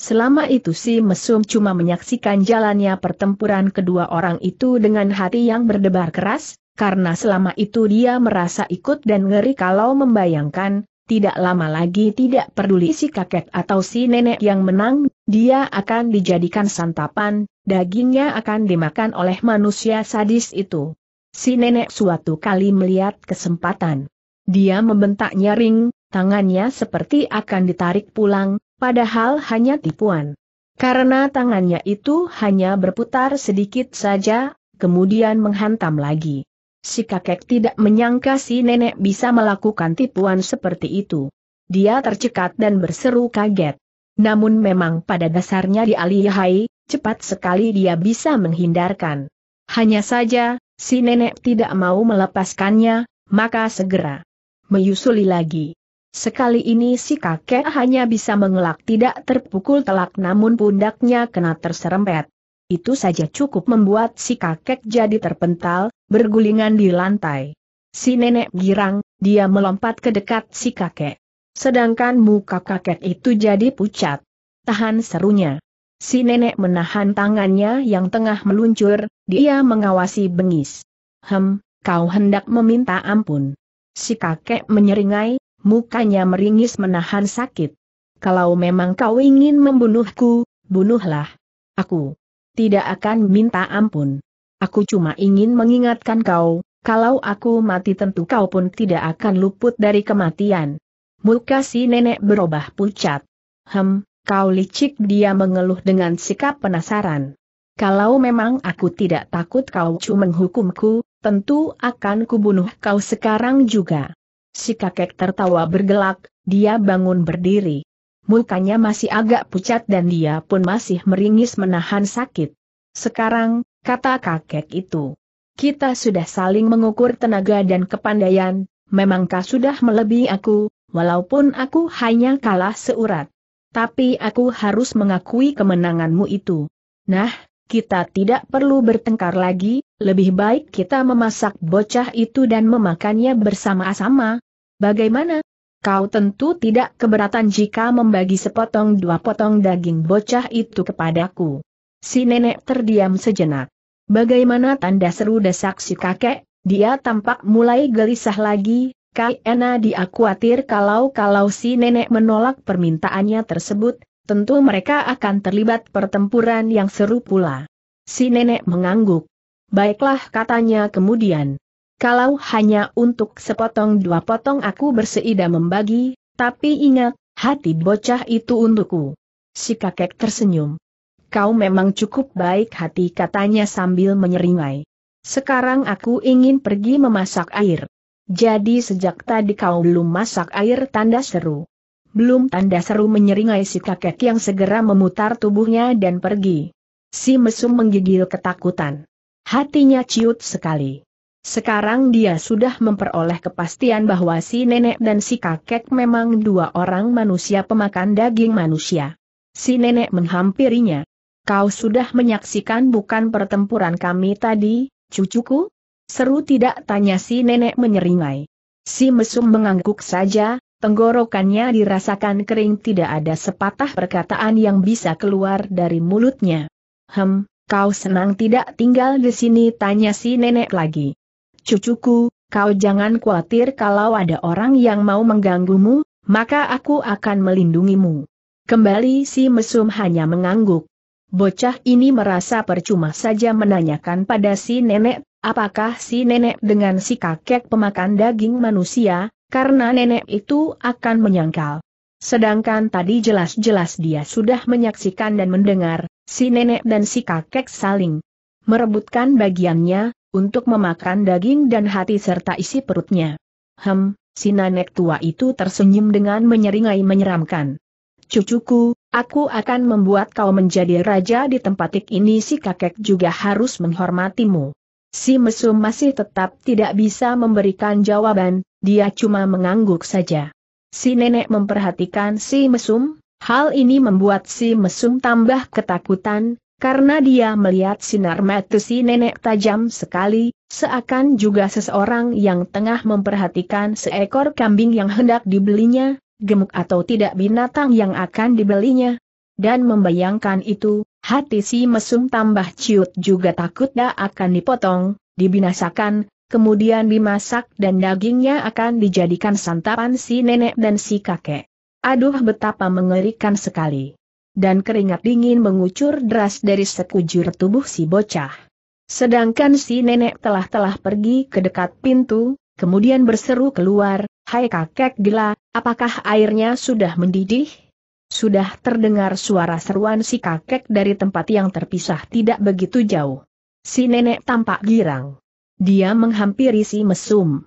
Selama itu si mesum cuma menyaksikan jalannya pertempuran kedua orang itu dengan hati yang berdebar keras, karena selama itu dia merasa ikut dan ngeri kalau membayangkan, tidak lama lagi tidak peduli si kakek atau si nenek yang menang, dia akan dijadikan santapan, dagingnya akan dimakan oleh manusia sadis itu. Si nenek suatu kali melihat kesempatan. Dia membentak nyaring, tangannya seperti akan ditarik pulang, padahal hanya tipuan. Karena tangannya itu hanya berputar sedikit saja, kemudian menghantam lagi. Si kakek tidak menyangka si nenek bisa melakukan tipuan seperti itu. Dia tercekat dan berseru kaget. Namun memang pada dasarnya di alihai, cepat sekali dia bisa menghindarkan. Hanya saja, si nenek tidak mau melepaskannya, maka segera Menyusuli lagi. Sekali ini si kakek hanya bisa mengelak tidak terpukul telak namun pundaknya kena terserempet. Itu saja cukup membuat si kakek jadi terpental, bergulingan di lantai. Si nenek girang, dia melompat ke dekat si kakek. Sedangkan muka kakek itu jadi pucat. Tahan serunya. Si nenek menahan tangannya yang tengah meluncur, dia mengawasi bengis. Hem, kau hendak meminta ampun. Si kakek menyeringai, mukanya meringis menahan sakit. Kalau memang kau ingin membunuhku, bunuhlah. Aku tidak akan minta ampun. Aku cuma ingin mengingatkan kau, kalau aku mati tentu kau pun tidak akan luput dari kematian. Muka si nenek berubah pucat. Hem, kau licik dia mengeluh dengan sikap penasaran. Kalau memang aku tidak takut kau cuma menghukumku, tentu akan kubunuh kau sekarang juga. Si kakek tertawa bergelak, dia bangun berdiri. Mukanya masih agak pucat dan dia pun masih meringis menahan sakit. Sekarang, kata kakek itu, kita sudah saling mengukur tenaga dan kepandaian, memangkah sudah melebihi aku, walaupun aku hanya kalah seurat. Tapi aku harus mengakui kemenanganmu itu. Nah, kita tidak perlu bertengkar lagi, lebih baik kita memasak bocah itu dan memakannya bersama-sama. Bagaimana? Kau tentu tidak keberatan jika membagi sepotong dua potong daging bocah itu kepadaku. Si nenek terdiam sejenak. Bagaimana tanda seru desak si kakek, dia tampak mulai gelisah lagi, Kai Ena dia khawatir kalau-kalau si nenek menolak permintaannya tersebut, tentu mereka akan terlibat pertempuran yang seru pula. Si nenek mengangguk. Baiklah katanya kemudian. Kalau hanya untuk sepotong dua potong aku berseida membagi, tapi ingat, hati bocah itu untukku. Si kakek tersenyum. Kau memang cukup baik hati katanya sambil menyeringai. Sekarang aku ingin pergi memasak air. Jadi sejak tadi kau belum masak air tanda seru. Belum tanda seru menyeringai si kakek yang segera memutar tubuhnya dan pergi. Si mesum menggigil ketakutan. Hatinya ciut sekali. Sekarang dia sudah memperoleh kepastian bahwa si nenek dan si kakek memang dua orang manusia pemakan daging manusia. Si nenek menghampirinya. Kau sudah menyaksikan bukan pertempuran kami tadi, cucuku? Seru tidak tanya si nenek menyeringai. Si mesum mengangguk saja, Tenggorokannya dirasakan kering tidak ada sepatah perkataan yang bisa keluar dari mulutnya. Hem, kau senang tidak tinggal di sini tanya si nenek lagi. Cucuku, kau jangan khawatir kalau ada orang yang mau mengganggumu, maka aku akan melindungimu. Kembali si mesum hanya mengangguk. Bocah ini merasa percuma saja menanyakan pada si nenek, apakah si nenek dengan si kakek pemakan daging manusia, karena nenek itu akan menyangkal. Sedangkan tadi jelas-jelas dia sudah menyaksikan dan mendengar, si nenek dan si kakek saling merebutkan bagiannya, untuk memakan daging dan hati serta isi perutnya. Hem, si nenek tua itu tersenyum dengan menyeringai menyeramkan. Cucuku, aku akan membuat kau menjadi raja di tempat ini si kakek juga harus menghormatimu. Si mesum masih tetap tidak bisa memberikan jawaban, dia cuma mengangguk saja. Si nenek memperhatikan si mesum, hal ini membuat si mesum tambah ketakutan, karena dia melihat sinar mata si nenek tajam sekali, seakan juga seseorang yang tengah memperhatikan seekor kambing yang hendak dibelinya, gemuk atau tidak binatang yang akan dibelinya. Dan membayangkan itu, hati si mesum tambah ciut juga takut dah akan dipotong, dibinasakan, kemudian dimasak dan dagingnya akan dijadikan santapan si nenek dan si kakek. Aduh betapa mengerikan sekali. Dan keringat dingin mengucur deras dari sekujur tubuh si bocah. Sedangkan si nenek telah-telah pergi ke dekat pintu, kemudian berseru keluar, Hai kakek gila, apakah airnya sudah mendidih? Sudah terdengar suara seruan si kakek dari tempat yang terpisah tidak begitu jauh. Si nenek tampak girang. Dia menghampiri si mesum.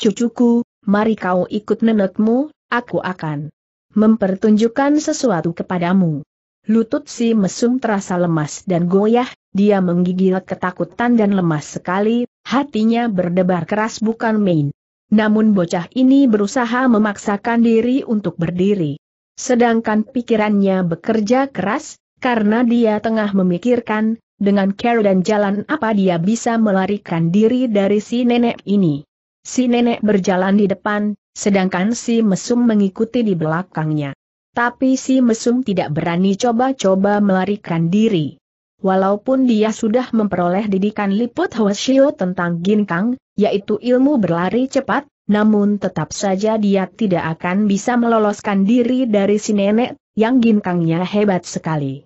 Cucuku, mari kau ikut nenekmu, aku akan mempertunjukkan sesuatu kepadamu. Lutut si mesum terasa lemas dan goyah, dia menggigil ketakutan dan lemas sekali, hatinya berdebar keras bukan main. Namun bocah ini berusaha memaksakan diri untuk berdiri. Sedangkan pikirannya bekerja keras, karena dia tengah memikirkan, dengan cara dan jalan apa dia bisa melarikan diri dari si nenek ini. Si nenek berjalan di depan, sedangkan si mesum mengikuti di belakangnya. Tapi si mesum tidak berani coba-coba melarikan diri. Walaupun dia sudah memperoleh didikan liput Hoshio tentang ginkang, yaitu ilmu berlari cepat, namun tetap saja dia tidak akan bisa meloloskan diri dari si nenek, yang ginkangnya hebat sekali.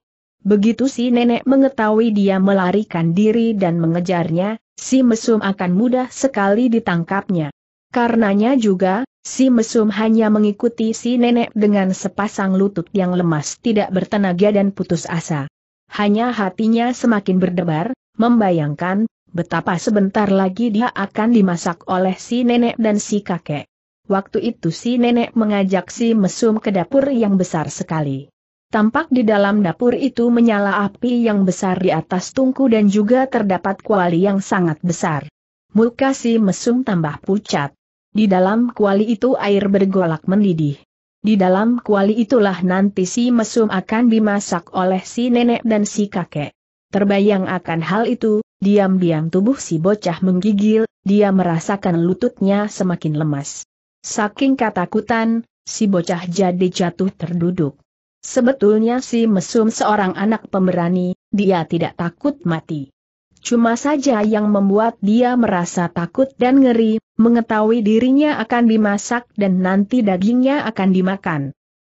Begitu si nenek mengetahui dia melarikan diri dan mengejarnya, si mesum akan mudah sekali ditangkapnya. Karenanya juga, si mesum hanya mengikuti si nenek dengan sepasang lutut yang lemas tidak bertenaga dan putus asa. Hanya hatinya semakin berdebar, membayangkan, betapa sebentar lagi dia akan dimasak oleh si nenek dan si kakek. Waktu itu si nenek mengajak si mesum ke dapur yang besar sekali. Tampak di dalam dapur itu menyala api yang besar di atas tungku dan juga terdapat kuali yang sangat besar. Muka si mesum tambah pucat. Di dalam kuali itu air bergolak mendidih. Di dalam kuali itulah nanti si mesum akan dimasak oleh si nenek dan si kakek. Terbayang akan hal itu, diam-diam tubuh si bocah menggigil, dia merasakan lututnya semakin lemas. Saking ketakutan, si bocah jadi jatuh terduduk. Sebetulnya si Mesum seorang anak pemberani, dia tidak takut mati. Cuma saja yang membuat dia merasa takut dan ngeri, mengetahui dirinya akan dimasak dan nanti dagingnya akan dimakan.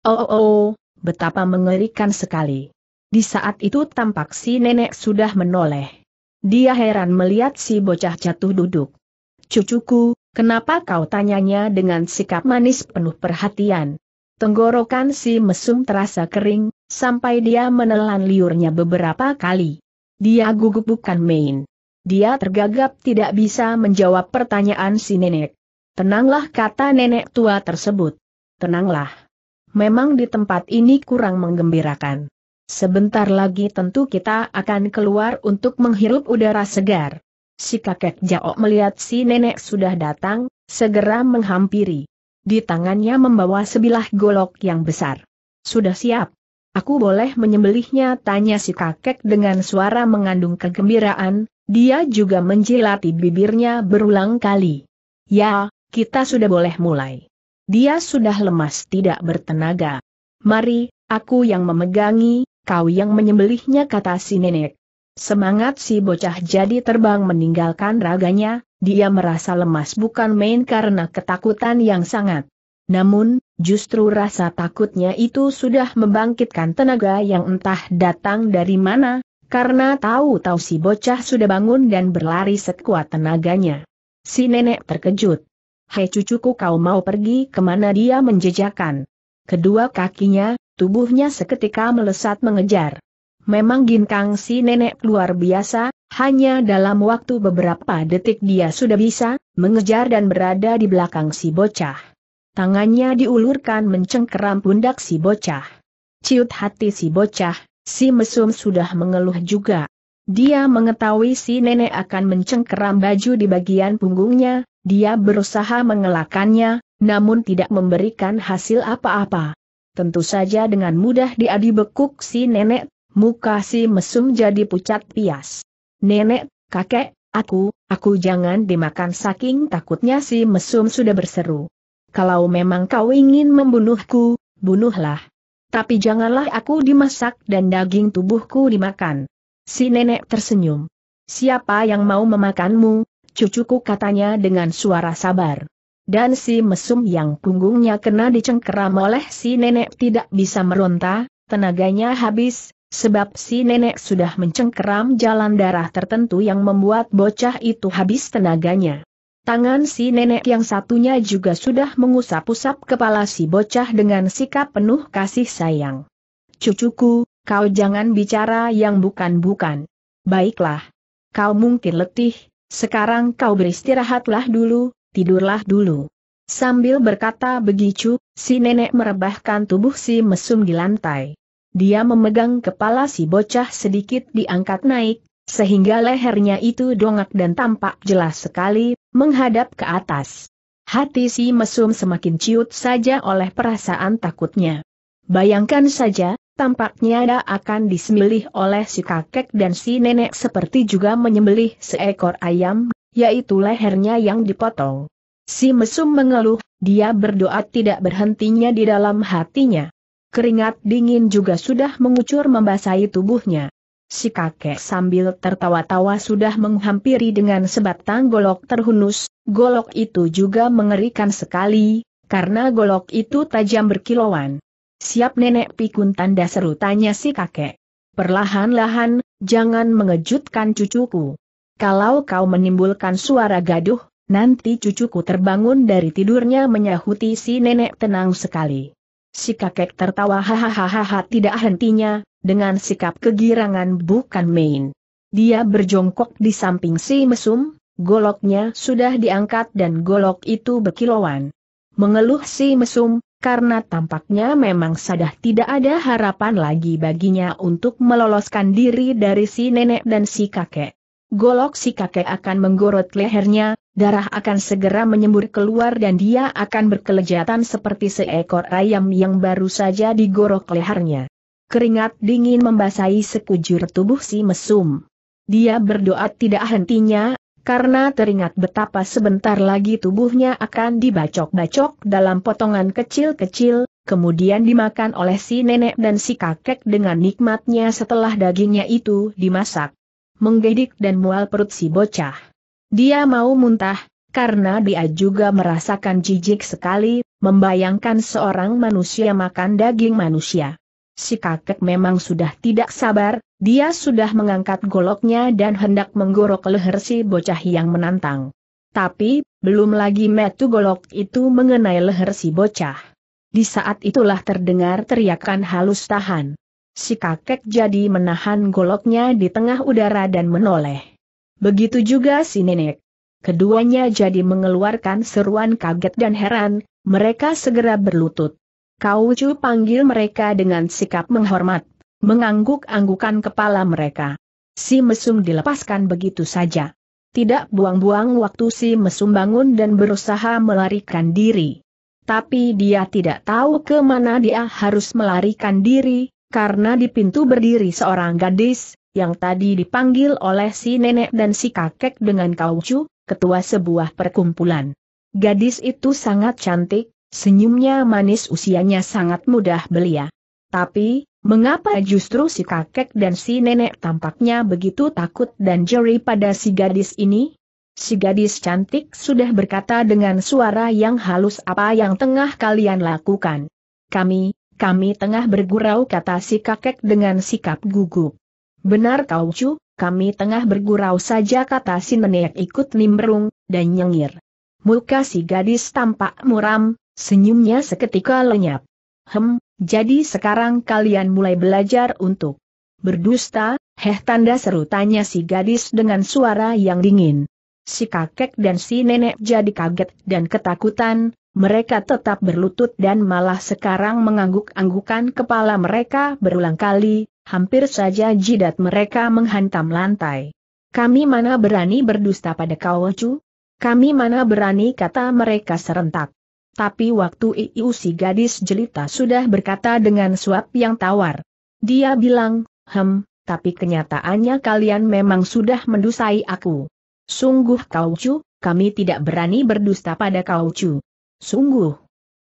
Oh, oh, oh betapa mengerikan sekali. Di saat itu tampak si nenek sudah menoleh. Dia heran melihat si bocah jatuh duduk. Cucuku, kenapa kau tanyanya dengan sikap manis penuh perhatian? Tenggorokan si mesum terasa kering, sampai dia menelan liurnya beberapa kali. Dia gugup bukan main. Dia tergagap tidak bisa menjawab pertanyaan si nenek. Tenanglah kata nenek tua tersebut. Tenanglah. Memang di tempat ini kurang menggembirakan. Sebentar lagi tentu kita akan keluar untuk menghirup udara segar. Si kakek jauh melihat si nenek sudah datang, segera menghampiri di tangannya membawa sebilah golok yang besar. Sudah siap. Aku boleh menyembelihnya tanya si kakek dengan suara mengandung kegembiraan, dia juga menjilati bibirnya berulang kali. Ya, kita sudah boleh mulai. Dia sudah lemas tidak bertenaga. Mari, aku yang memegangi, kau yang menyembelihnya kata si nenek. Semangat si bocah jadi terbang meninggalkan raganya, dia merasa lemas bukan main karena ketakutan yang sangat. Namun, justru rasa takutnya itu sudah membangkitkan tenaga yang entah datang dari mana, karena tahu-tahu si bocah sudah bangun dan berlari sekuat tenaganya. Si nenek terkejut. Hei cucuku kau mau pergi kemana dia menjejakan. Kedua kakinya, tubuhnya seketika melesat mengejar. Memang ginkang si nenek luar biasa, hanya dalam waktu beberapa detik dia sudah bisa mengejar dan berada di belakang si bocah. Tangannya diulurkan mencengkeram pundak si bocah. Ciut hati si bocah, si mesum sudah mengeluh juga. Dia mengetahui si nenek akan mencengkeram baju di bagian punggungnya, dia berusaha mengelakannya, namun tidak memberikan hasil apa-apa. Tentu saja dengan mudah dia dibekuk si nenek, muka si mesum jadi pucat pias. Nenek, kakek, aku, aku jangan dimakan saking takutnya si mesum sudah berseru. Kalau memang kau ingin membunuhku, bunuhlah. Tapi janganlah aku dimasak dan daging tubuhku dimakan. Si nenek tersenyum. Siapa yang mau memakanmu, cucuku katanya dengan suara sabar. Dan si mesum yang punggungnya kena dicengkeram oleh si nenek tidak bisa meronta, tenaganya habis, Sebab si nenek sudah mencengkeram jalan darah tertentu yang membuat bocah itu habis tenaganya. Tangan si nenek yang satunya juga sudah mengusap-usap kepala si bocah dengan sikap penuh kasih sayang. Cucuku, kau jangan bicara yang bukan-bukan. Baiklah. Kau mungkin letih, sekarang kau beristirahatlah dulu, tidurlah dulu. Sambil berkata begitu, si nenek merebahkan tubuh si mesum di lantai. Dia memegang kepala si bocah sedikit diangkat naik, sehingga lehernya itu dongak dan tampak jelas sekali, menghadap ke atas. Hati si mesum semakin ciut saja oleh perasaan takutnya. Bayangkan saja, tampaknya ada akan disembelih oleh si kakek dan si nenek seperti juga menyembelih seekor ayam, yaitu lehernya yang dipotong. Si mesum mengeluh, dia berdoa tidak berhentinya di dalam hatinya. Keringat dingin juga sudah mengucur membasahi tubuhnya. Si kakek sambil tertawa-tawa sudah menghampiri dengan sebatang golok terhunus, golok itu juga mengerikan sekali, karena golok itu tajam berkilauan. Siap nenek pikun tanda seru tanya si kakek. Perlahan-lahan, jangan mengejutkan cucuku. Kalau kau menimbulkan suara gaduh, nanti cucuku terbangun dari tidurnya menyahuti si nenek tenang sekali. Si kakek tertawa hahaha tidak hentinya, dengan sikap kegirangan bukan main. Dia berjongkok di samping si mesum, goloknya sudah diangkat dan golok itu berkilauan. Mengeluh si mesum, karena tampaknya memang sadah tidak ada harapan lagi baginya untuk meloloskan diri dari si nenek dan si kakek. Golok si kakek akan menggorot lehernya, darah akan segera menyembur keluar dan dia akan berkelejatan seperti seekor ayam yang baru saja digorok lehernya. Keringat dingin membasahi sekujur tubuh si mesum. Dia berdoa tidak hentinya, karena teringat betapa sebentar lagi tubuhnya akan dibacok-bacok dalam potongan kecil-kecil, kemudian dimakan oleh si nenek dan si kakek dengan nikmatnya setelah dagingnya itu dimasak menggedik dan mual perut si bocah. Dia mau muntah, karena dia juga merasakan jijik sekali, membayangkan seorang manusia makan daging manusia. Si kakek memang sudah tidak sabar, dia sudah mengangkat goloknya dan hendak menggorok leher si bocah yang menantang. Tapi, belum lagi metu golok itu mengenai leher si bocah. Di saat itulah terdengar teriakan halus tahan. Si kakek jadi menahan goloknya di tengah udara dan menoleh. Begitu juga si nenek. Keduanya jadi mengeluarkan seruan kaget dan heran, mereka segera berlutut. Kau Chu panggil mereka dengan sikap menghormat, mengangguk-anggukan kepala mereka. Si mesum dilepaskan begitu saja. Tidak buang-buang waktu si mesum bangun dan berusaha melarikan diri. Tapi dia tidak tahu kemana dia harus melarikan diri, karena di pintu berdiri seorang gadis, yang tadi dipanggil oleh si nenek dan si kakek dengan kaucu, ketua sebuah perkumpulan. Gadis itu sangat cantik, senyumnya manis usianya sangat mudah belia. Tapi, mengapa justru si kakek dan si nenek tampaknya begitu takut dan jeri pada si gadis ini? Si gadis cantik sudah berkata dengan suara yang halus apa yang tengah kalian lakukan. Kami, kami tengah bergurau kata si kakek dengan sikap gugup. Benar kau cu, kami tengah bergurau saja kata si nenek ikut nimbrung, dan nyengir. Muka si gadis tampak muram, senyumnya seketika lenyap. Hem, jadi sekarang kalian mulai belajar untuk berdusta, heh tanda seru tanya si gadis dengan suara yang dingin. Si kakek dan si nenek jadi kaget dan ketakutan, mereka tetap berlutut dan malah sekarang mengangguk-anggukan kepala mereka berulang kali, hampir saja jidat mereka menghantam lantai. Kami mana berani berdusta pada kau cu? Kami mana berani kata mereka serentak. Tapi waktu itu si gadis jelita sudah berkata dengan suap yang tawar. Dia bilang, hem, tapi kenyataannya kalian memang sudah mendusai aku. Sungguh kau cu, kami tidak berani berdusta pada kau cu. Sungguh,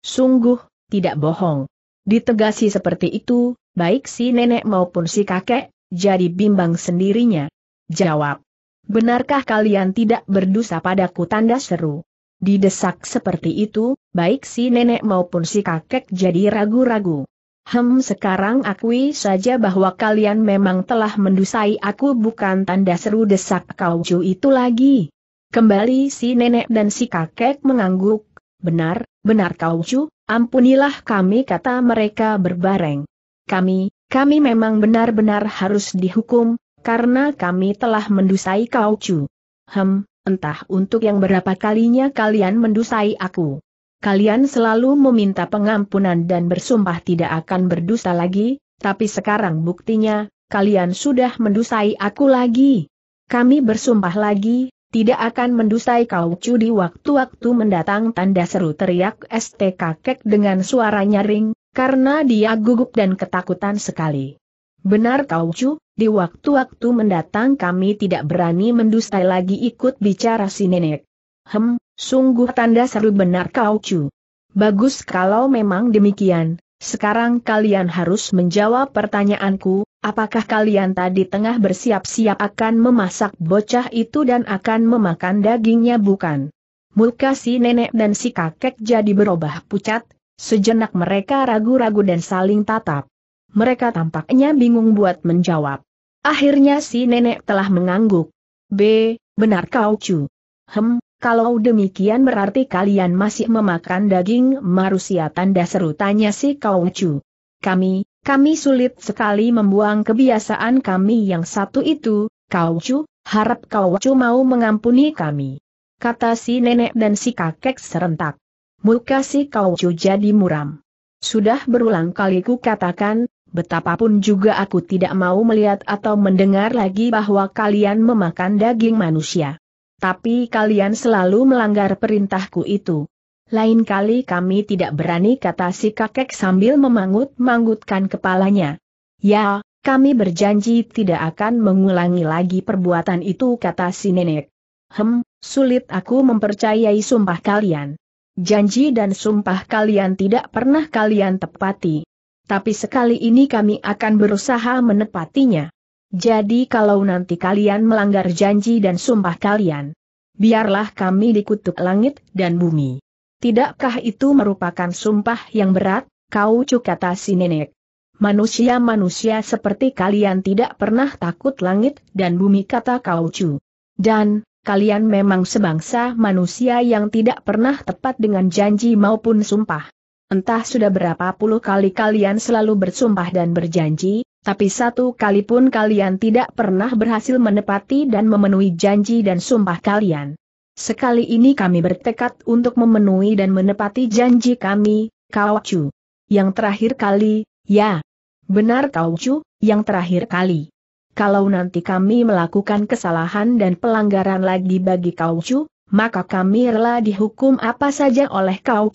sungguh, tidak bohong. Ditegasi seperti itu, baik si nenek maupun si kakek, jadi bimbang sendirinya. Jawab. Benarkah kalian tidak berdosa padaku tanda seru? Didesak seperti itu, baik si nenek maupun si kakek jadi ragu-ragu. Hem sekarang akui saja bahwa kalian memang telah mendusai aku bukan tanda seru desak kau cu itu lagi. Kembali si nenek dan si kakek mengangguk, benar, benar kau cu, ampunilah kami kata mereka berbareng. Kami, kami memang benar-benar harus dihukum, karena kami telah mendusai kau cu. Hem, entah untuk yang berapa kalinya kalian mendusai aku. Kalian selalu meminta pengampunan dan bersumpah tidak akan berdusta lagi, tapi sekarang buktinya, kalian sudah mendusai aku lagi. Kami bersumpah lagi, tidak akan mendustai kau cu di waktu-waktu mendatang tanda seru teriak ST kakek dengan suara nyaring, karena dia gugup dan ketakutan sekali. Benar kau cu, di waktu-waktu mendatang kami tidak berani mendustai lagi ikut bicara si nenek. Hem, sungguh tanda seru benar kau cu. Bagus kalau memang demikian, sekarang kalian harus menjawab pertanyaanku, Apakah kalian tadi tengah bersiap-siap akan memasak bocah itu dan akan memakan dagingnya bukan? Muka si nenek dan si kakek jadi berubah pucat, sejenak mereka ragu-ragu dan saling tatap. Mereka tampaknya bingung buat menjawab. Akhirnya si nenek telah mengangguk. B, benar kau cu. Hem, kalau demikian berarti kalian masih memakan daging manusia tanda seru tanya si kau cu. Kami, kami sulit sekali membuang kebiasaan kami yang satu itu, Kau Chu, harap Kau Chu mau mengampuni kami. Kata si nenek dan si kakek serentak. Muka si Kau Chu jadi muram. Sudah berulang kali ku katakan, betapapun juga aku tidak mau melihat atau mendengar lagi bahwa kalian memakan daging manusia. Tapi kalian selalu melanggar perintahku itu. Lain kali kami tidak berani kata si kakek sambil memangut-mangutkan kepalanya. Ya, kami berjanji tidak akan mengulangi lagi perbuatan itu kata si nenek. Hem, sulit aku mempercayai sumpah kalian. Janji dan sumpah kalian tidak pernah kalian tepati. Tapi sekali ini kami akan berusaha menepatinya. Jadi kalau nanti kalian melanggar janji dan sumpah kalian, biarlah kami dikutuk langit dan bumi. Tidakkah itu merupakan sumpah yang berat, kau cukata kata si nenek. Manusia-manusia seperti kalian tidak pernah takut langit dan bumi kata kau Dan, kalian memang sebangsa manusia yang tidak pernah tepat dengan janji maupun sumpah. Entah sudah berapa puluh kali kalian selalu bersumpah dan berjanji, tapi satu kali pun kalian tidak pernah berhasil menepati dan memenuhi janji dan sumpah kalian. Sekali ini kami bertekad untuk memenuhi dan menepati janji kami, Chu. Yang terakhir kali, ya. Benar Chu, yang terakhir kali. Kalau nanti kami melakukan kesalahan dan pelanggaran lagi bagi Chu, maka kami rela dihukum apa saja oleh Kau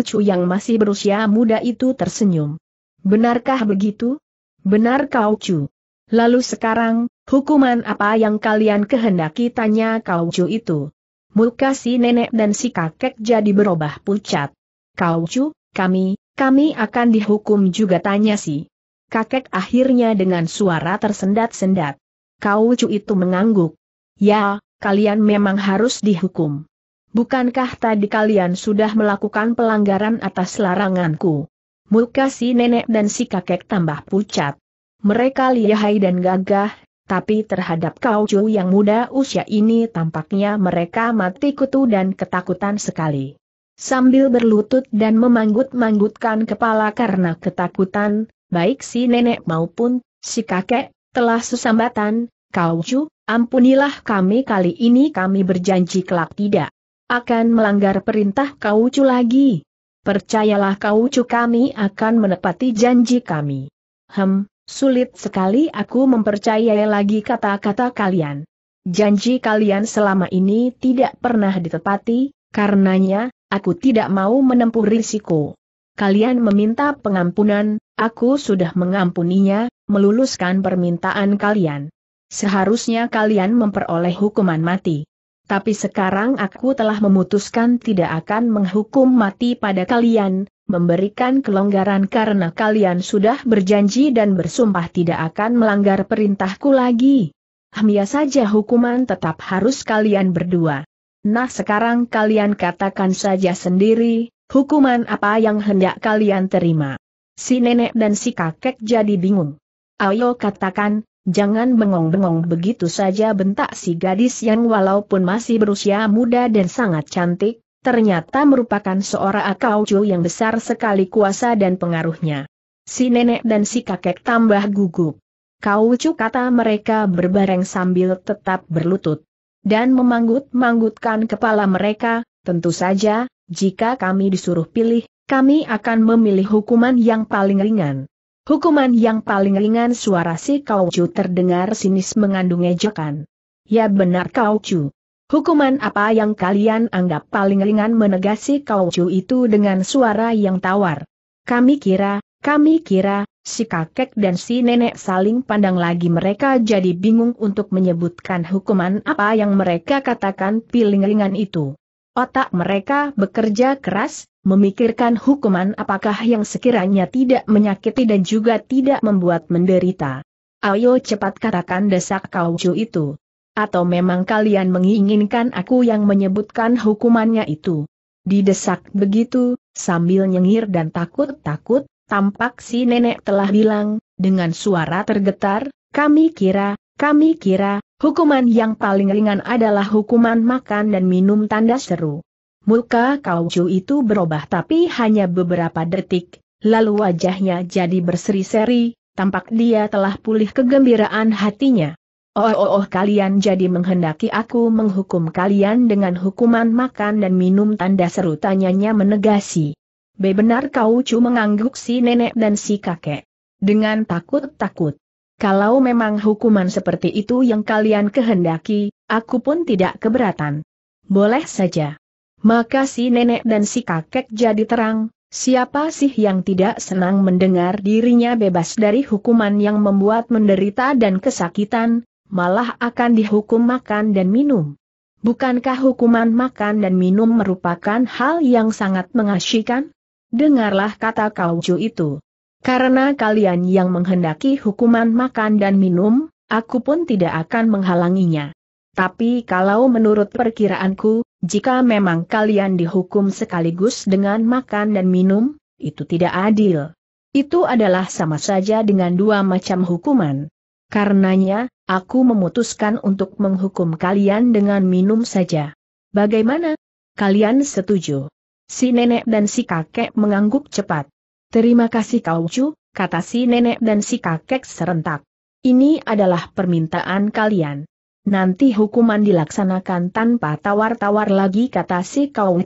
Chu yang masih berusia muda itu tersenyum. Benarkah begitu? Benar Chu. Lalu sekarang, Hukuman apa yang kalian kehendaki tanya kauju itu? Muka si nenek dan si kakek jadi berubah pucat. Kauju, kami, kami akan dihukum juga tanya si. Kakek akhirnya dengan suara tersendat-sendat. kauju itu mengangguk. Ya, kalian memang harus dihukum. Bukankah tadi kalian sudah melakukan pelanggaran atas laranganku? Muka si nenek dan si kakek tambah pucat. Mereka lihai dan gagah, tapi terhadap kau Chu yang muda usia ini tampaknya mereka mati kutu dan ketakutan sekali. Sambil berlutut dan memanggut-manggutkan kepala karena ketakutan, baik si nenek maupun si kakek, telah sesambatan, kau Chu, ampunilah kami kali ini kami berjanji kelak tidak akan melanggar perintah kau Chu lagi. Percayalah kau Chu kami akan menepati janji kami. Hem, Sulit sekali aku mempercayai lagi kata-kata kalian. Janji kalian selama ini tidak pernah ditepati, karenanya, aku tidak mau menempuh risiko. Kalian meminta pengampunan, aku sudah mengampuninya, meluluskan permintaan kalian. Seharusnya kalian memperoleh hukuman mati. Tapi sekarang aku telah memutuskan tidak akan menghukum mati pada kalian, memberikan kelonggaran karena kalian sudah berjanji dan bersumpah tidak akan melanggar perintahku lagi. Hanya saja hukuman tetap harus kalian berdua. Nah sekarang kalian katakan saja sendiri, hukuman apa yang hendak kalian terima. Si nenek dan si kakek jadi bingung. Ayo katakan, jangan bengong-bengong begitu saja bentak si gadis yang walaupun masih berusia muda dan sangat cantik, ternyata merupakan seorang akaucu yang besar sekali kuasa dan pengaruhnya. Si nenek dan si kakek tambah gugup. Kaucu kata mereka berbareng sambil tetap berlutut. Dan memanggut-manggutkan kepala mereka, tentu saja, jika kami disuruh pilih, kami akan memilih hukuman yang paling ringan. Hukuman yang paling ringan suara si Kaucu terdengar sinis mengandung ejekan. Ya benar Kaucu, Hukuman apa yang kalian anggap paling ringan menegasi kau cu itu dengan suara yang tawar. Kami kira, kami kira, si kakek dan si nenek saling pandang lagi mereka jadi bingung untuk menyebutkan hukuman apa yang mereka katakan paling ringan itu. Otak mereka bekerja keras, memikirkan hukuman apakah yang sekiranya tidak menyakiti dan juga tidak membuat menderita. Ayo cepat katakan desak kau cu itu. Atau memang kalian menginginkan aku yang menyebutkan hukumannya itu? Didesak begitu, sambil nyengir dan takut-takut, tampak si nenek telah bilang, dengan suara tergetar, kami kira, kami kira, hukuman yang paling ringan adalah hukuman makan dan minum tanda seru. Muka Kaucu itu berubah tapi hanya beberapa detik, lalu wajahnya jadi berseri-seri, tampak dia telah pulih kegembiraan hatinya. Oh oh oh kalian jadi menghendaki aku menghukum kalian dengan hukuman makan dan minum tanda seru tanyanya menegasi. Bebenar kau cu mengangguk si nenek dan si kakek. Dengan takut-takut. Kalau memang hukuman seperti itu yang kalian kehendaki, aku pun tidak keberatan. Boleh saja. Maka si nenek dan si kakek jadi terang, Siapa sih yang tidak senang mendengar dirinya bebas dari hukuman yang membuat menderita dan kesakitan, malah akan dihukum makan dan minum. Bukankah hukuman makan dan minum merupakan hal yang sangat mengasyikan? Dengarlah kata kauju itu. Karena kalian yang menghendaki hukuman makan dan minum, aku pun tidak akan menghalanginya. Tapi kalau menurut perkiraanku, jika memang kalian dihukum sekaligus dengan makan dan minum, itu tidak adil. Itu adalah sama saja dengan dua macam hukuman. Karenanya, aku memutuskan untuk menghukum kalian dengan minum saja. Bagaimana? Kalian setuju? Si nenek dan si kakek mengangguk cepat. Terima kasih kau cu, kata si nenek dan si kakek serentak. Ini adalah permintaan kalian. Nanti hukuman dilaksanakan tanpa tawar-tawar lagi kata si kau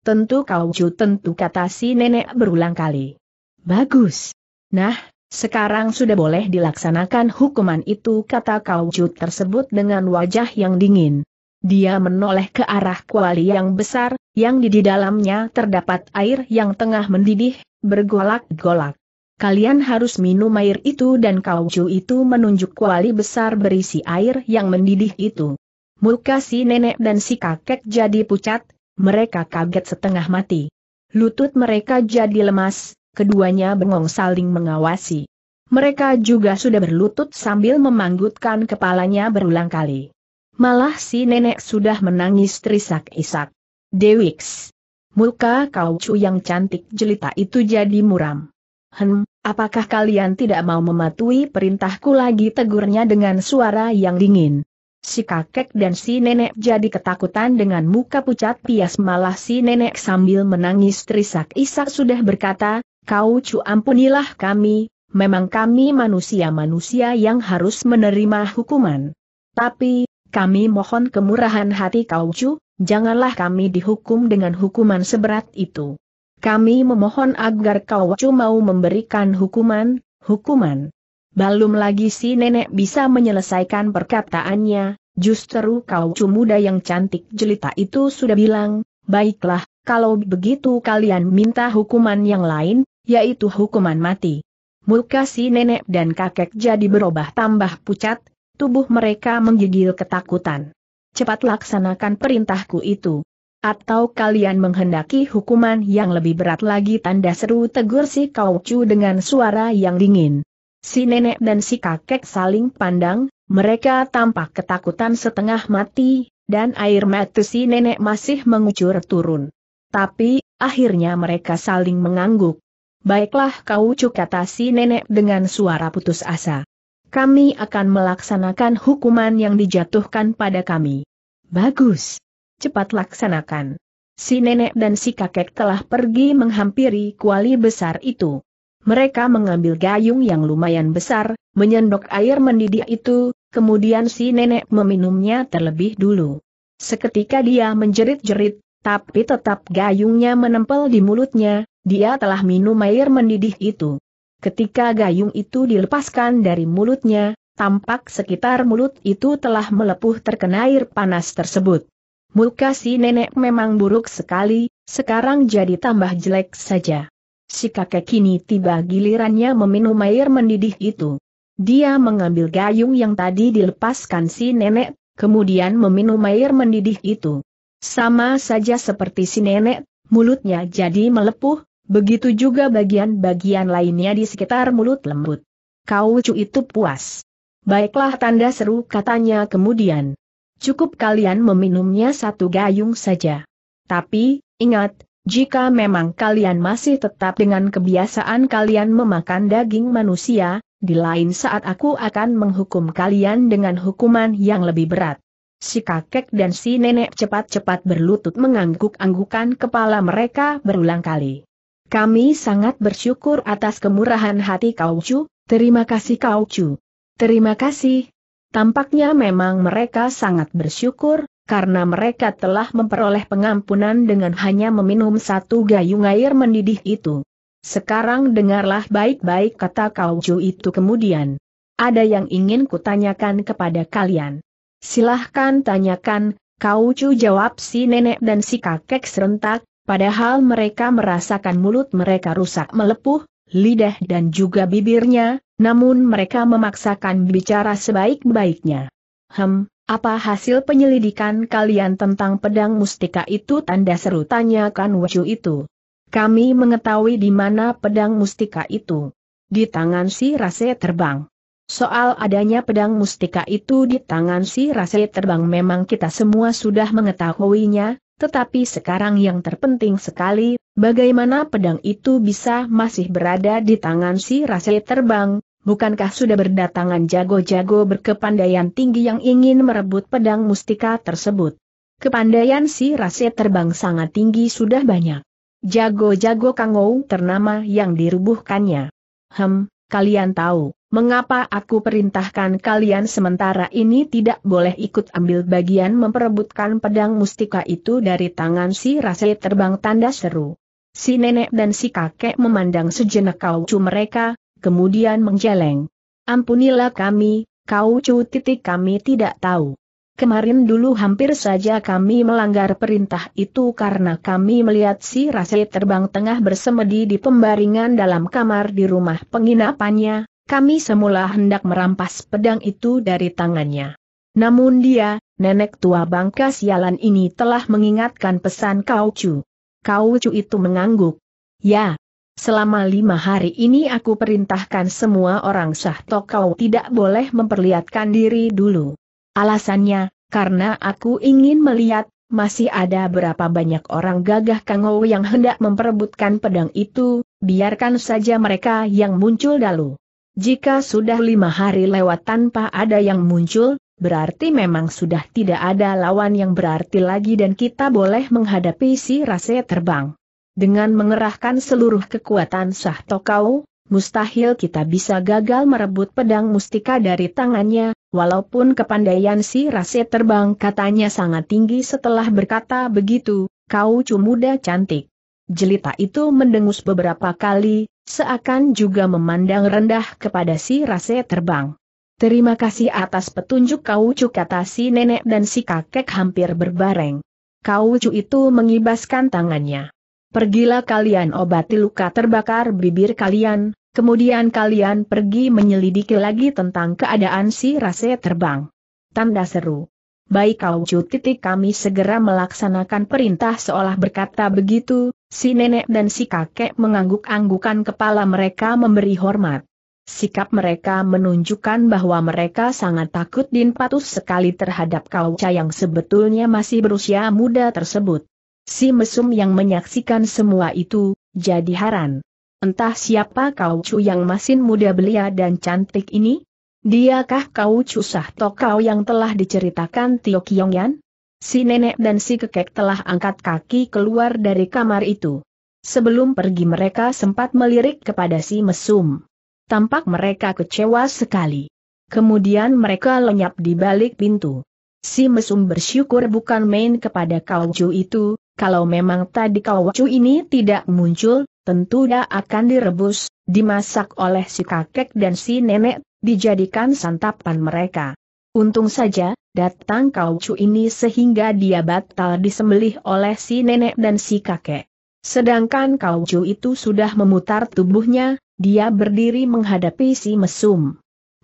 Tentu kau tentu kata si nenek berulang kali. Bagus. Nah, sekarang sudah boleh dilaksanakan hukuman itu kata kauju tersebut dengan wajah yang dingin. Dia menoleh ke arah kuali yang besar, yang di, dalamnya terdapat air yang tengah mendidih, bergolak-golak. Kalian harus minum air itu dan kauju itu menunjuk kuali besar berisi air yang mendidih itu. Muka si nenek dan si kakek jadi pucat, mereka kaget setengah mati. Lutut mereka jadi lemas, keduanya bengong saling mengawasi. Mereka juga sudah berlutut sambil memanggutkan kepalanya berulang kali. Malah si nenek sudah menangis terisak-isak. Dewiks. Muka kau cu yang cantik jelita itu jadi muram. Hem, apakah kalian tidak mau mematuhi perintahku lagi tegurnya dengan suara yang dingin? Si kakek dan si nenek jadi ketakutan dengan muka pucat pias malah si nenek sambil menangis terisak-isak sudah berkata, Kau cu ampunilah kami, memang kami manusia-manusia yang harus menerima hukuman. Tapi, kami mohon kemurahan hati kau cu, janganlah kami dihukum dengan hukuman seberat itu. Kami memohon agar kau cu mau memberikan hukuman, hukuman. Belum lagi si nenek bisa menyelesaikan perkataannya, justru kau cu muda yang cantik jelita itu sudah bilang, baiklah, kalau begitu kalian minta hukuman yang lain, yaitu hukuman mati. Muka si nenek dan kakek jadi berubah tambah pucat, tubuh mereka menggigil ketakutan. Cepat laksanakan perintahku itu. Atau kalian menghendaki hukuman yang lebih berat lagi tanda seru tegur si cu dengan suara yang dingin. Si nenek dan si kakek saling pandang, mereka tampak ketakutan setengah mati, dan air mata si nenek masih mengucur turun. Tapi, akhirnya mereka saling mengangguk. Baiklah kau cuk kata si nenek dengan suara putus asa. Kami akan melaksanakan hukuman yang dijatuhkan pada kami. Bagus. Cepat laksanakan. Si nenek dan si kakek telah pergi menghampiri kuali besar itu. Mereka mengambil gayung yang lumayan besar, menyendok air mendidih itu, kemudian si nenek meminumnya terlebih dulu. Seketika dia menjerit-jerit, tapi tetap gayungnya menempel di mulutnya, dia telah minum air mendidih itu. Ketika gayung itu dilepaskan dari mulutnya, tampak sekitar mulut itu telah melepuh terkena air panas tersebut. Muka si nenek memang buruk sekali, sekarang jadi tambah jelek saja. Si kakek kini tiba gilirannya meminum air mendidih itu. Dia mengambil gayung yang tadi dilepaskan si nenek, kemudian meminum air mendidih itu. Sama saja seperti si nenek, mulutnya jadi melepuh, Begitu juga bagian-bagian lainnya di sekitar mulut lembut. Kau cu itu puas. Baiklah tanda seru katanya kemudian. Cukup kalian meminumnya satu gayung saja. Tapi, ingat, jika memang kalian masih tetap dengan kebiasaan kalian memakan daging manusia, di lain saat aku akan menghukum kalian dengan hukuman yang lebih berat. Si kakek dan si nenek cepat-cepat berlutut mengangguk-anggukan kepala mereka berulang kali. Kami sangat bersyukur atas kemurahan hati Kau Chu, terima kasih Kau Chu. Terima kasih. Tampaknya memang mereka sangat bersyukur, karena mereka telah memperoleh pengampunan dengan hanya meminum satu gayung air mendidih itu. Sekarang dengarlah baik-baik kata Kau Chu itu kemudian. Ada yang ingin kutanyakan kepada kalian. Silahkan tanyakan, Kau Chu jawab si nenek dan si kakek serentak, Padahal mereka merasakan mulut mereka rusak melepuh, lidah dan juga bibirnya, namun mereka memaksakan bicara sebaik-baiknya. Hem, apa hasil penyelidikan kalian tentang pedang mustika itu? Tanda seru tanyakan Wacu itu. Kami mengetahui di mana pedang mustika itu. Di tangan si Rase terbang. Soal adanya pedang mustika itu di tangan si Rase terbang memang kita semua sudah mengetahuinya, tetapi sekarang yang terpenting sekali, bagaimana pedang itu bisa masih berada di tangan si Rasai terbang, bukankah sudah berdatangan jago-jago berkepandaian tinggi yang ingin merebut pedang mustika tersebut? Kepandaian si Rasai terbang sangat tinggi sudah banyak. Jago-jago Kangou ternama yang dirubuhkannya. Hem, kalian tahu, Mengapa aku perintahkan kalian sementara ini tidak boleh ikut ambil bagian memperebutkan pedang mustika itu dari tangan si Rasli terbang tanda seru. Si nenek dan si kakek memandang sejenak kau kaucu mereka, kemudian menjeleng. Ampunilah kami, kaucu titik kami tidak tahu. Kemarin dulu hampir saja kami melanggar perintah itu karena kami melihat si Rasli terbang tengah bersemedi di pembaringan dalam kamar di rumah penginapannya, kami semula hendak merampas pedang itu dari tangannya. Namun dia, nenek tua bangka sialan ini telah mengingatkan pesan Kau Chu. Kau Chu itu mengangguk. Ya, selama lima hari ini aku perintahkan semua orang sah sahto kau tidak boleh memperlihatkan diri dulu. Alasannya, karena aku ingin melihat masih ada berapa banyak orang gagah kangau yang hendak memperebutkan pedang itu, biarkan saja mereka yang muncul dulu. Jika sudah lima hari lewat tanpa ada yang muncul, berarti memang sudah tidak ada lawan yang berarti lagi dan kita boleh menghadapi si rase terbang. Dengan mengerahkan seluruh kekuatan sah tokau, mustahil kita bisa gagal merebut pedang mustika dari tangannya, walaupun kepandaian si rase terbang katanya sangat tinggi setelah berkata begitu, kau cumuda cantik. Jelita itu mendengus beberapa kali, seakan juga memandang rendah kepada si rase terbang. Terima kasih atas petunjuk kau cu kata si nenek dan si kakek hampir berbareng. Kau cu itu mengibaskan tangannya. Pergilah kalian obati luka terbakar bibir kalian, kemudian kalian pergi menyelidiki lagi tentang keadaan si rase terbang. Tanda seru baik kau titik kami segera melaksanakan perintah seolah berkata begitu, si nenek dan si kakek mengangguk-anggukan kepala mereka memberi hormat. Sikap mereka menunjukkan bahwa mereka sangat takut dan patuh sekali terhadap Kauca yang sebetulnya masih berusia muda tersebut. Si mesum yang menyaksikan semua itu, jadi heran. Entah siapa kau cu yang masih muda belia dan cantik ini? Diakah kau Cusah Tokau yang telah diceritakan Tio Yan? Si nenek dan si kekek telah angkat kaki keluar dari kamar itu. Sebelum pergi mereka sempat melirik kepada si mesum. Tampak mereka kecewa sekali. Kemudian mereka lenyap di balik pintu. Si mesum bersyukur bukan main kepada Kaucu itu, kalau memang tadi Kaucu ini tidak muncul, tentu dia akan direbus, dimasak oleh si kakek dan si nenek dijadikan santapan mereka. Untung saja, datang kau cu ini sehingga dia batal disembelih oleh si nenek dan si kakek. Sedangkan kau cu itu sudah memutar tubuhnya, dia berdiri menghadapi si mesum.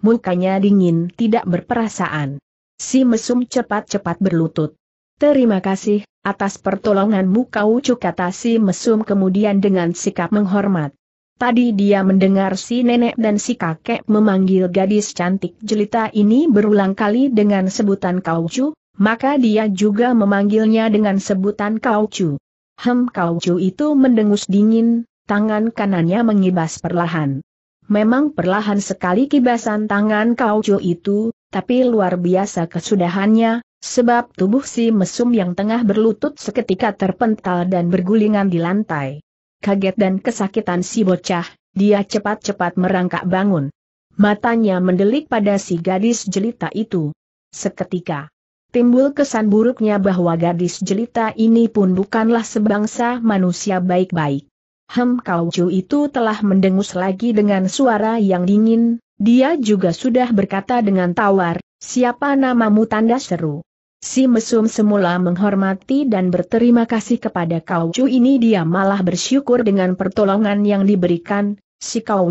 Mukanya dingin tidak berperasaan. Si mesum cepat-cepat berlutut. Terima kasih, atas pertolonganmu kau cu kata si mesum kemudian dengan sikap menghormat. Tadi dia mendengar si nenek dan si kakek memanggil gadis cantik jelita ini berulang kali dengan sebutan kaucu, maka dia juga memanggilnya dengan sebutan kaucu. Hem kaucu itu mendengus dingin, tangan kanannya mengibas perlahan. Memang perlahan sekali kibasan tangan kaucu itu, tapi luar biasa kesudahannya, sebab tubuh si mesum yang tengah berlutut seketika terpental dan bergulingan di lantai kaget dan kesakitan si bocah, dia cepat-cepat merangkak bangun. Matanya mendelik pada si gadis jelita itu. Seketika, timbul kesan buruknya bahwa gadis jelita ini pun bukanlah sebangsa manusia baik-baik. Hem Kaucu itu telah mendengus lagi dengan suara yang dingin, dia juga sudah berkata dengan tawar, siapa namamu tanda seru. Si mesum semula menghormati dan berterima kasih kepada Kau ini dia malah bersyukur dengan pertolongan yang diberikan, si Kau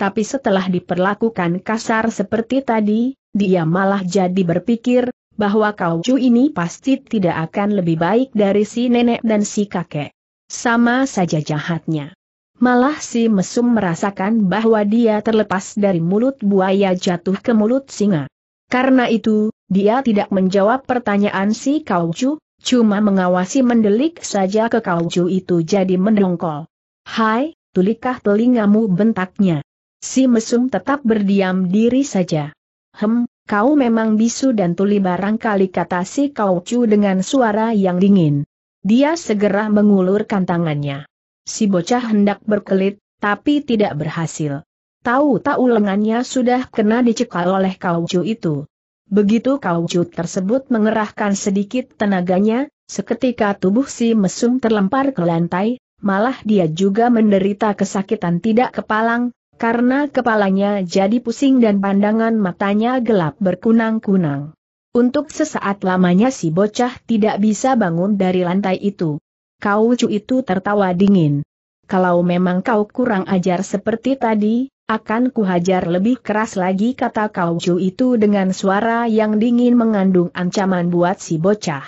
Tapi setelah diperlakukan kasar seperti tadi, dia malah jadi berpikir, bahwa Kau ini pasti tidak akan lebih baik dari si nenek dan si kakek. Sama saja jahatnya. Malah si mesum merasakan bahwa dia terlepas dari mulut buaya jatuh ke mulut singa. Karena itu, dia tidak menjawab pertanyaan si Kaucu, cuma mengawasi mendelik saja ke Kaucu itu jadi mendongkol. Hai, tulikah telingamu bentaknya. Si mesum tetap berdiam diri saja. Hem, kau memang bisu dan tuli barangkali kata si Kaucu dengan suara yang dingin. Dia segera mengulurkan tangannya. Si bocah hendak berkelit, tapi tidak berhasil. Tahu-tahu lengannya sudah kena dicekal oleh Kaucu itu. Begitu kaucut tersebut mengerahkan sedikit tenaganya, seketika tubuh si mesum terlempar ke lantai, malah dia juga menderita kesakitan tidak kepalang, karena kepalanya jadi pusing dan pandangan matanya gelap berkunang-kunang. Untuk sesaat lamanya si bocah tidak bisa bangun dari lantai itu. Kau cu itu tertawa dingin. Kalau memang kau kurang ajar seperti tadi, akan kuhajar lebih keras lagi kata Kauju itu dengan suara yang dingin mengandung ancaman buat si bocah.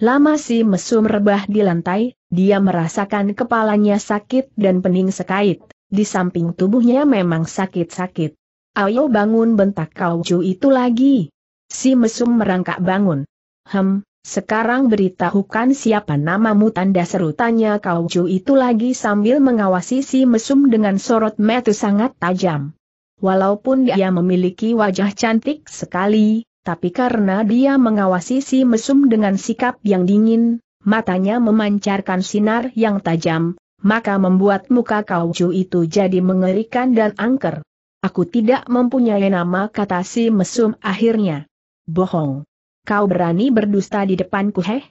Lama si mesum rebah di lantai, dia merasakan kepalanya sakit dan pening sekait, di samping tubuhnya memang sakit-sakit. Ayo bangun bentak Kauju itu lagi. Si mesum merangkak bangun. Hem, sekarang beritahukan siapa namamu tanda seru tanya Kau Ju itu lagi sambil mengawasi si mesum dengan sorot metu sangat tajam. Walaupun dia memiliki wajah cantik sekali, tapi karena dia mengawasi si mesum dengan sikap yang dingin, matanya memancarkan sinar yang tajam, maka membuat muka Kau Ju itu jadi mengerikan dan angker. Aku tidak mempunyai nama kata si mesum akhirnya. Bohong. Kau berani berdusta di depanku heh?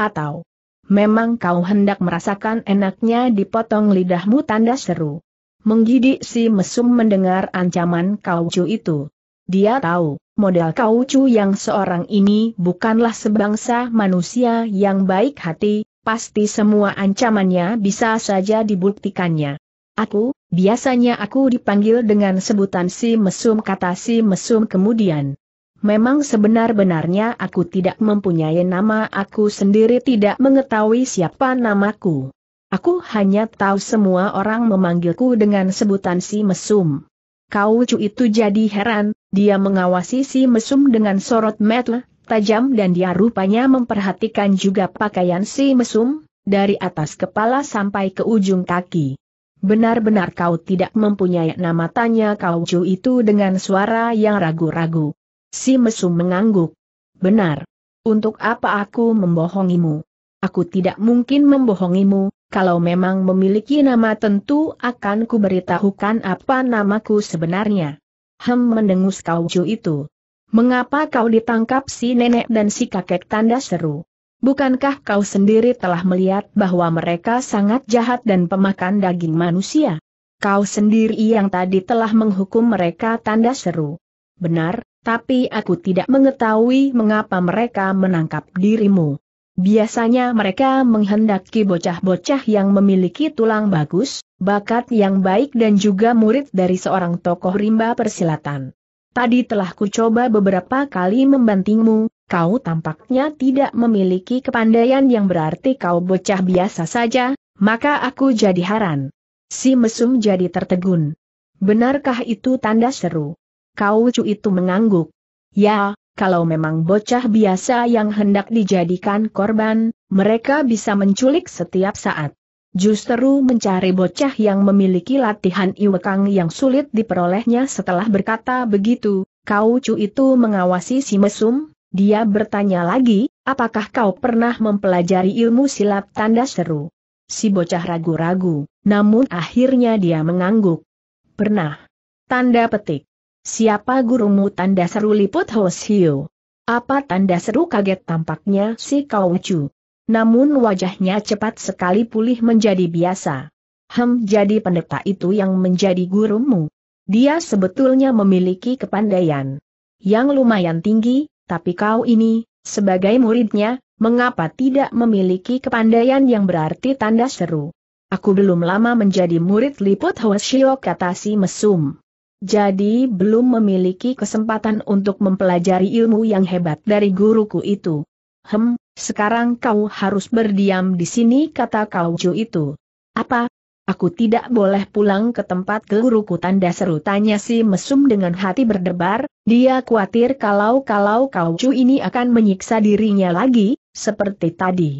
Atau, memang kau hendak merasakan enaknya dipotong lidahmu tanda seru. Menggidik si mesum mendengar ancaman kau cu itu. Dia tahu, model cu yang seorang ini bukanlah sebangsa manusia yang baik hati, pasti semua ancamannya bisa saja dibuktikannya. Aku, biasanya aku dipanggil dengan sebutan si mesum kata si mesum kemudian. Memang sebenar-benarnya aku tidak mempunyai nama aku sendiri tidak mengetahui siapa namaku. Aku hanya tahu semua orang memanggilku dengan sebutan si mesum. Kau cu itu jadi heran, dia mengawasi si mesum dengan sorot mata tajam dan dia rupanya memperhatikan juga pakaian si mesum, dari atas kepala sampai ke ujung kaki. Benar-benar kau tidak mempunyai nama tanya kau cu itu dengan suara yang ragu-ragu. Si Mesu mengangguk. Benar. Untuk apa aku membohongimu? Aku tidak mungkin membohongimu, kalau memang memiliki nama tentu akan kuberitahukan apa namaku sebenarnya. Hem mendengus kauju itu. Mengapa kau ditangkap si nenek dan si kakek tanda seru? Bukankah kau sendiri telah melihat bahwa mereka sangat jahat dan pemakan daging manusia? Kau sendiri yang tadi telah menghukum mereka tanda seru. Benar, tapi aku tidak mengetahui mengapa mereka menangkap dirimu. Biasanya mereka menghendaki bocah-bocah yang memiliki tulang bagus, bakat yang baik dan juga murid dari seorang tokoh rimba persilatan. Tadi telah kucoba beberapa kali membantingmu, kau tampaknya tidak memiliki kepandaian yang berarti kau bocah biasa saja, maka aku jadi haran. Si mesum jadi tertegun. Benarkah itu tanda seru? Kau cu itu mengangguk. Ya, kalau memang bocah biasa yang hendak dijadikan korban, mereka bisa menculik setiap saat. Justru mencari bocah yang memiliki latihan iwekang yang sulit diperolehnya setelah berkata begitu, kau cu itu mengawasi si mesum, dia bertanya lagi, apakah kau pernah mempelajari ilmu silat tanda seru? Si bocah ragu-ragu, namun akhirnya dia mengangguk. Pernah. Tanda petik. Siapa gurumu tanda seru liput Hosio? Apa tanda seru kaget tampaknya si kau cu. Namun wajahnya cepat sekali pulih menjadi biasa. Hem jadi pendeta itu yang menjadi gurumu. Dia sebetulnya memiliki kepandaian yang lumayan tinggi, tapi kau ini, sebagai muridnya, mengapa tidak memiliki kepandaian yang berarti tanda seru? Aku belum lama menjadi murid liput Hoshio kata si mesum jadi belum memiliki kesempatan untuk mempelajari ilmu yang hebat dari guruku itu. Hem, sekarang kau harus berdiam di sini kata Kauju itu. Apa? Aku tidak boleh pulang ke tempat guruku tanda seru tanya si mesum dengan hati berdebar, dia khawatir kalau-kalau Kauju ini akan menyiksa dirinya lagi, seperti tadi.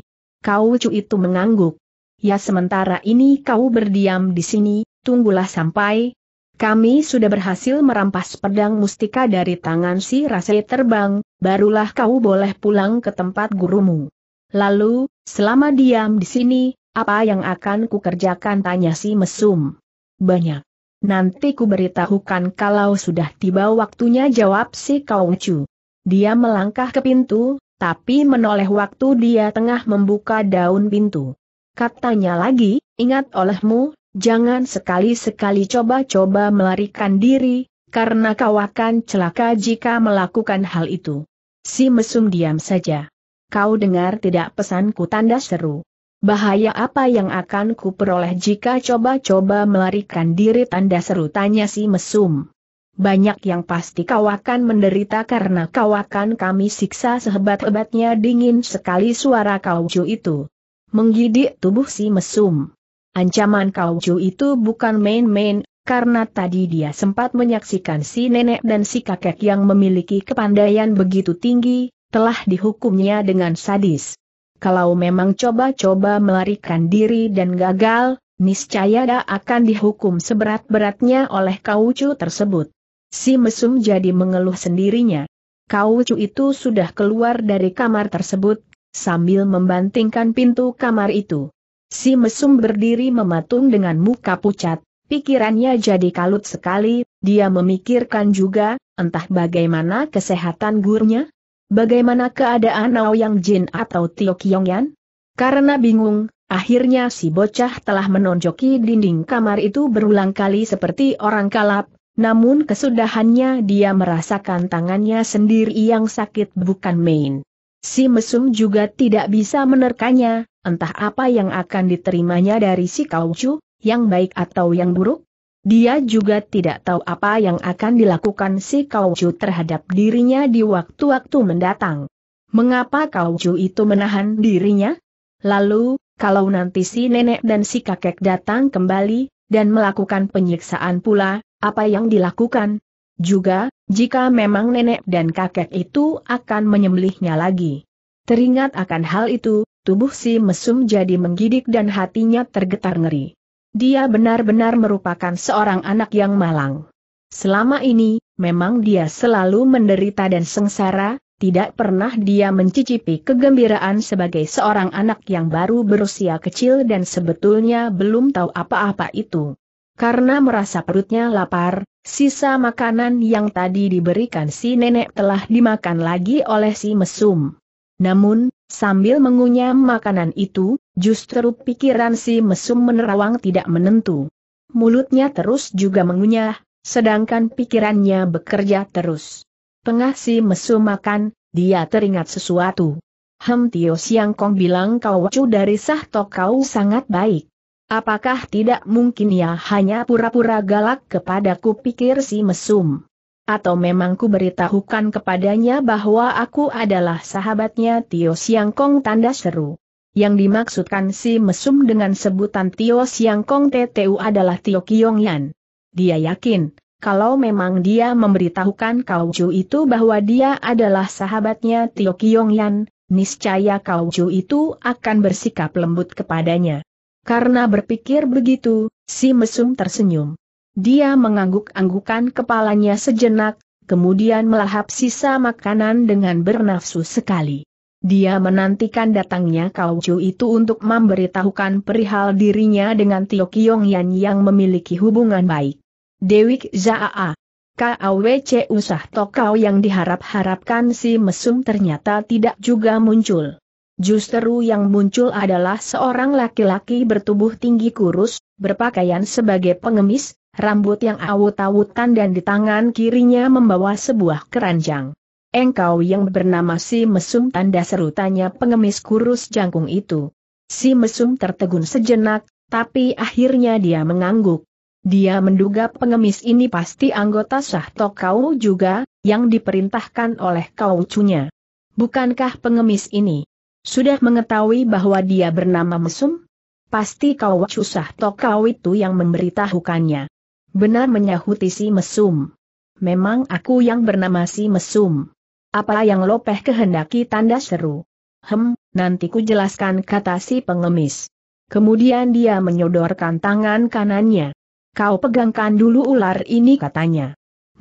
Kauju itu mengangguk. Ya sementara ini kau berdiam di sini, tunggulah sampai, kami sudah berhasil merampas pedang mustika dari tangan si Rasai terbang, barulah kau boleh pulang ke tempat gurumu. Lalu, selama diam di sini, apa yang akan kukerjakan tanya si mesum? Banyak. Nanti ku beritahukan kalau sudah tiba waktunya jawab si Kaucu. Dia melangkah ke pintu, tapi menoleh waktu dia tengah membuka daun pintu. Katanya lagi, ingat olehmu, Jangan sekali-sekali coba-coba melarikan diri, karena kau akan celaka jika melakukan hal itu. Si mesum diam saja. Kau dengar tidak pesanku tanda seru. Bahaya apa yang akan kuperoleh jika coba-coba melarikan diri tanda seru tanya si mesum. Banyak yang pasti kau akan menderita karena kau akan kami siksa sehebat-hebatnya dingin sekali suara kau itu. Menggidik tubuh si mesum. Ancaman Kauju itu bukan main-main, karena tadi dia sempat menyaksikan si nenek dan si kakek yang memiliki kepandaian begitu tinggi, telah dihukumnya dengan sadis. Kalau memang coba-coba melarikan diri dan gagal, niscaya dia akan dihukum seberat-beratnya oleh Kauju tersebut. Si mesum jadi mengeluh sendirinya. Ju itu sudah keluar dari kamar tersebut, sambil membantingkan pintu kamar itu. Si mesum berdiri mematung dengan muka pucat, pikirannya jadi kalut sekali, dia memikirkan juga, entah bagaimana kesehatan gurunya, bagaimana keadaan Ao Yang Jin atau Tio Yan? Karena bingung, akhirnya si bocah telah menonjoki dinding kamar itu berulang kali seperti orang kalap, namun kesudahannya dia merasakan tangannya sendiri yang sakit bukan main. Si mesum juga tidak bisa menerkanya, entah apa yang akan diterimanya dari si Kauju, yang baik atau yang buruk. Dia juga tidak tahu apa yang akan dilakukan si Kauju terhadap dirinya di waktu-waktu mendatang. Mengapa Kauju itu menahan dirinya? Lalu, kalau nanti si nenek dan si kakek datang kembali, dan melakukan penyiksaan pula, apa yang dilakukan? Juga, jika memang nenek dan kakek itu akan menyembelihnya lagi. Teringat akan hal itu, tubuh si mesum jadi menggidik dan hatinya tergetar ngeri. Dia benar-benar merupakan seorang anak yang malang. Selama ini, memang dia selalu menderita dan sengsara, tidak pernah dia mencicipi kegembiraan sebagai seorang anak yang baru berusia kecil dan sebetulnya belum tahu apa-apa itu. Karena merasa perutnya lapar, Sisa makanan yang tadi diberikan si nenek telah dimakan lagi oleh si mesum. Namun, sambil mengunyah makanan itu, justru pikiran si mesum menerawang tidak menentu. Mulutnya terus juga mengunyah, sedangkan pikirannya bekerja terus. Tengah si mesum makan, dia teringat sesuatu. Hem Tio Siang Kong bilang kau wacu dari sah tok kau sangat baik. Apakah tidak mungkin ia hanya pura-pura galak kepadaku pikir si mesum? Atau memang ku beritahukan kepadanya bahwa aku adalah sahabatnya Tio Siangkong tanda seru. Yang dimaksudkan si mesum dengan sebutan Tio Siangkong TTU adalah Tio Yan. Dia yakin, kalau memang dia memberitahukan Kau Chu itu bahwa dia adalah sahabatnya Tio Yan, niscaya Kau Chu itu akan bersikap lembut kepadanya. Karena berpikir begitu, si mesum tersenyum. Dia mengangguk-anggukan kepalanya sejenak, kemudian melahap sisa makanan dengan bernafsu sekali. Dia menantikan datangnya kauju itu untuk memberitahukan perihal dirinya dengan Tio Kiong Yan yang memiliki hubungan baik. Dewi Zaa. KAWC Usah Tokau yang diharap-harapkan si mesum ternyata tidak juga muncul. Justru yang muncul adalah seorang laki-laki bertubuh tinggi kurus, berpakaian sebagai pengemis, rambut yang awut-awutan dan di tangan kirinya membawa sebuah keranjang. Engkau yang bernama si mesum tanda tanya pengemis kurus jangkung itu. Si mesum tertegun sejenak, tapi akhirnya dia mengangguk. Dia menduga pengemis ini pasti anggota sah Tokau juga, yang diperintahkan oleh kau kaucunya. Bukankah pengemis ini? Sudah mengetahui bahwa dia bernama Mesum? Pasti kau susah tokau itu yang memberitahukannya. Benar menyahuti si Mesum. Memang aku yang bernama si Mesum. Apa yang lopeh kehendaki tanda seru. Hem, nanti ku jelaskan kata si pengemis. Kemudian dia menyodorkan tangan kanannya. Kau pegangkan dulu ular ini katanya.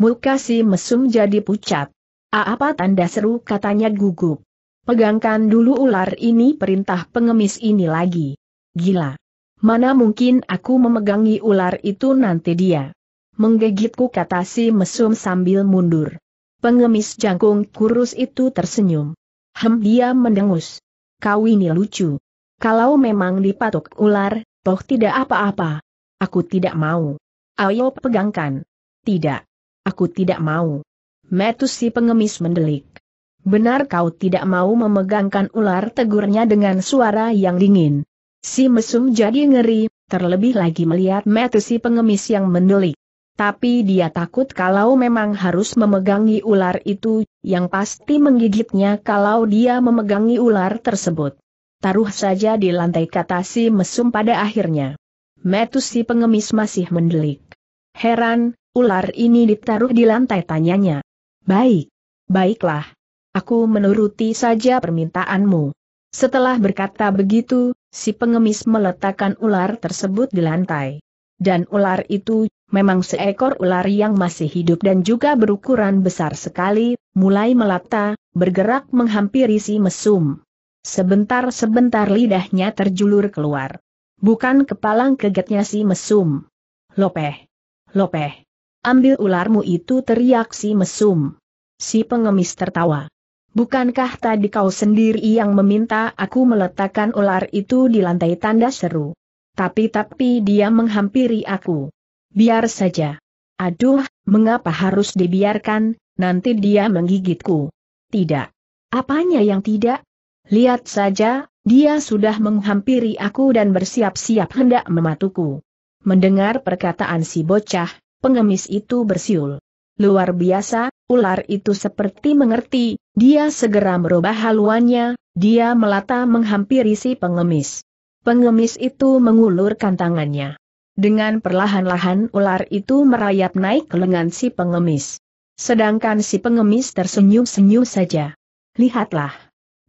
Muka si mesum jadi pucat. A apa tanda seru katanya gugup. Pegangkan dulu ular ini perintah pengemis ini lagi. Gila. Mana mungkin aku memegangi ular itu nanti dia. Menggigitku kata si mesum sambil mundur. Pengemis jangkung kurus itu tersenyum. Hem dia mendengus. Kau ini lucu. Kalau memang dipatok ular, toh tidak apa-apa. Aku tidak mau. Ayo pegangkan. Tidak. Aku tidak mau. Metus si pengemis mendelik. Benar kau tidak mau memegangkan ular tegurnya dengan suara yang dingin. Si mesum jadi ngeri, terlebih lagi melihat mata si pengemis yang mendelik. Tapi dia takut kalau memang harus memegangi ular itu, yang pasti menggigitnya kalau dia memegangi ular tersebut. Taruh saja di lantai kata si mesum pada akhirnya. Metus si pengemis masih mendelik. Heran, ular ini ditaruh di lantai tanyanya. Baik, baiklah. Aku menuruti saja permintaanmu. Setelah berkata begitu, si pengemis meletakkan ular tersebut di lantai. Dan ular itu, memang seekor ular yang masih hidup dan juga berukuran besar sekali, mulai melata, bergerak menghampiri si mesum. Sebentar-sebentar lidahnya terjulur keluar. Bukan kepalang kegetnya si mesum. Lopeh. Lopeh. Ambil ularmu itu teriak si mesum. Si pengemis tertawa. Bukankah tadi kau sendiri yang meminta aku meletakkan ular itu di lantai tanda seru? Tapi-tapi dia menghampiri aku. Biar saja. Aduh, mengapa harus dibiarkan, nanti dia menggigitku. Tidak. Apanya yang tidak? Lihat saja, dia sudah menghampiri aku dan bersiap-siap hendak mematuku. Mendengar perkataan si bocah, pengemis itu bersiul. Luar biasa, ular itu seperti mengerti, dia segera merubah haluannya, dia melata menghampiri si pengemis. Pengemis itu mengulurkan tangannya. Dengan perlahan-lahan ular itu merayap naik ke lengan si pengemis. Sedangkan si pengemis tersenyum-senyum saja. Lihatlah.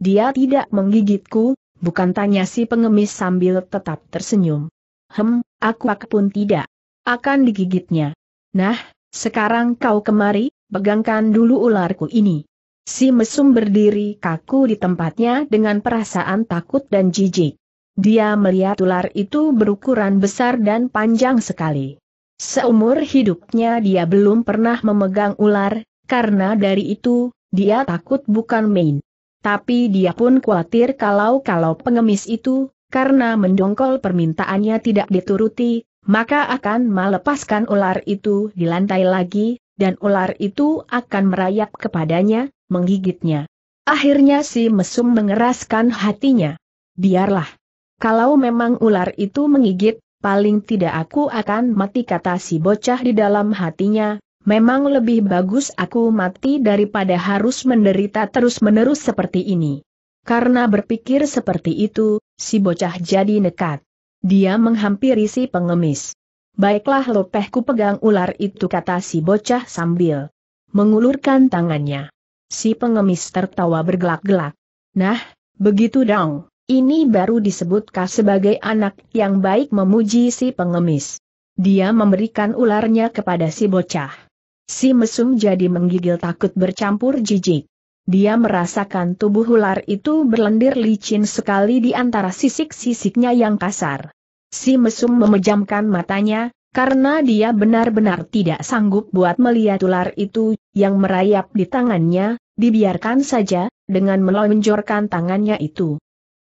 Dia tidak menggigitku, bukan tanya si pengemis sambil tetap tersenyum. Hem, aku pun tidak. Akan digigitnya. Nah, sekarang kau kemari, pegangkan dulu ularku ini. Si mesum berdiri kaku di tempatnya dengan perasaan takut dan jijik. Dia melihat ular itu berukuran besar dan panjang sekali. Seumur hidupnya dia belum pernah memegang ular, karena dari itu, dia takut bukan main. Tapi dia pun khawatir kalau-kalau pengemis itu, karena mendongkol permintaannya tidak dituruti, maka akan melepaskan ular itu di lantai lagi, dan ular itu akan merayap kepadanya, menggigitnya. Akhirnya si mesum mengeraskan hatinya. Biarlah. Kalau memang ular itu menggigit, paling tidak aku akan mati kata si bocah di dalam hatinya, memang lebih bagus aku mati daripada harus menderita terus-menerus seperti ini. Karena berpikir seperti itu, si bocah jadi nekat. Dia menghampiri si pengemis. Baiklah lopehku pegang ular itu kata si bocah sambil mengulurkan tangannya. Si pengemis tertawa bergelak-gelak. Nah, begitu dong. Ini baru disebutkah sebagai anak yang baik memuji si pengemis. Dia memberikan ularnya kepada si bocah. Si mesum jadi menggigil takut bercampur jijik. Dia merasakan tubuh ular itu berlendir licin sekali di antara sisik-sisiknya yang kasar. Si mesum memejamkan matanya, karena dia benar-benar tidak sanggup buat melihat ular itu, yang merayap di tangannya, Dibiarkan saja, dengan melonjorkan tangannya itu.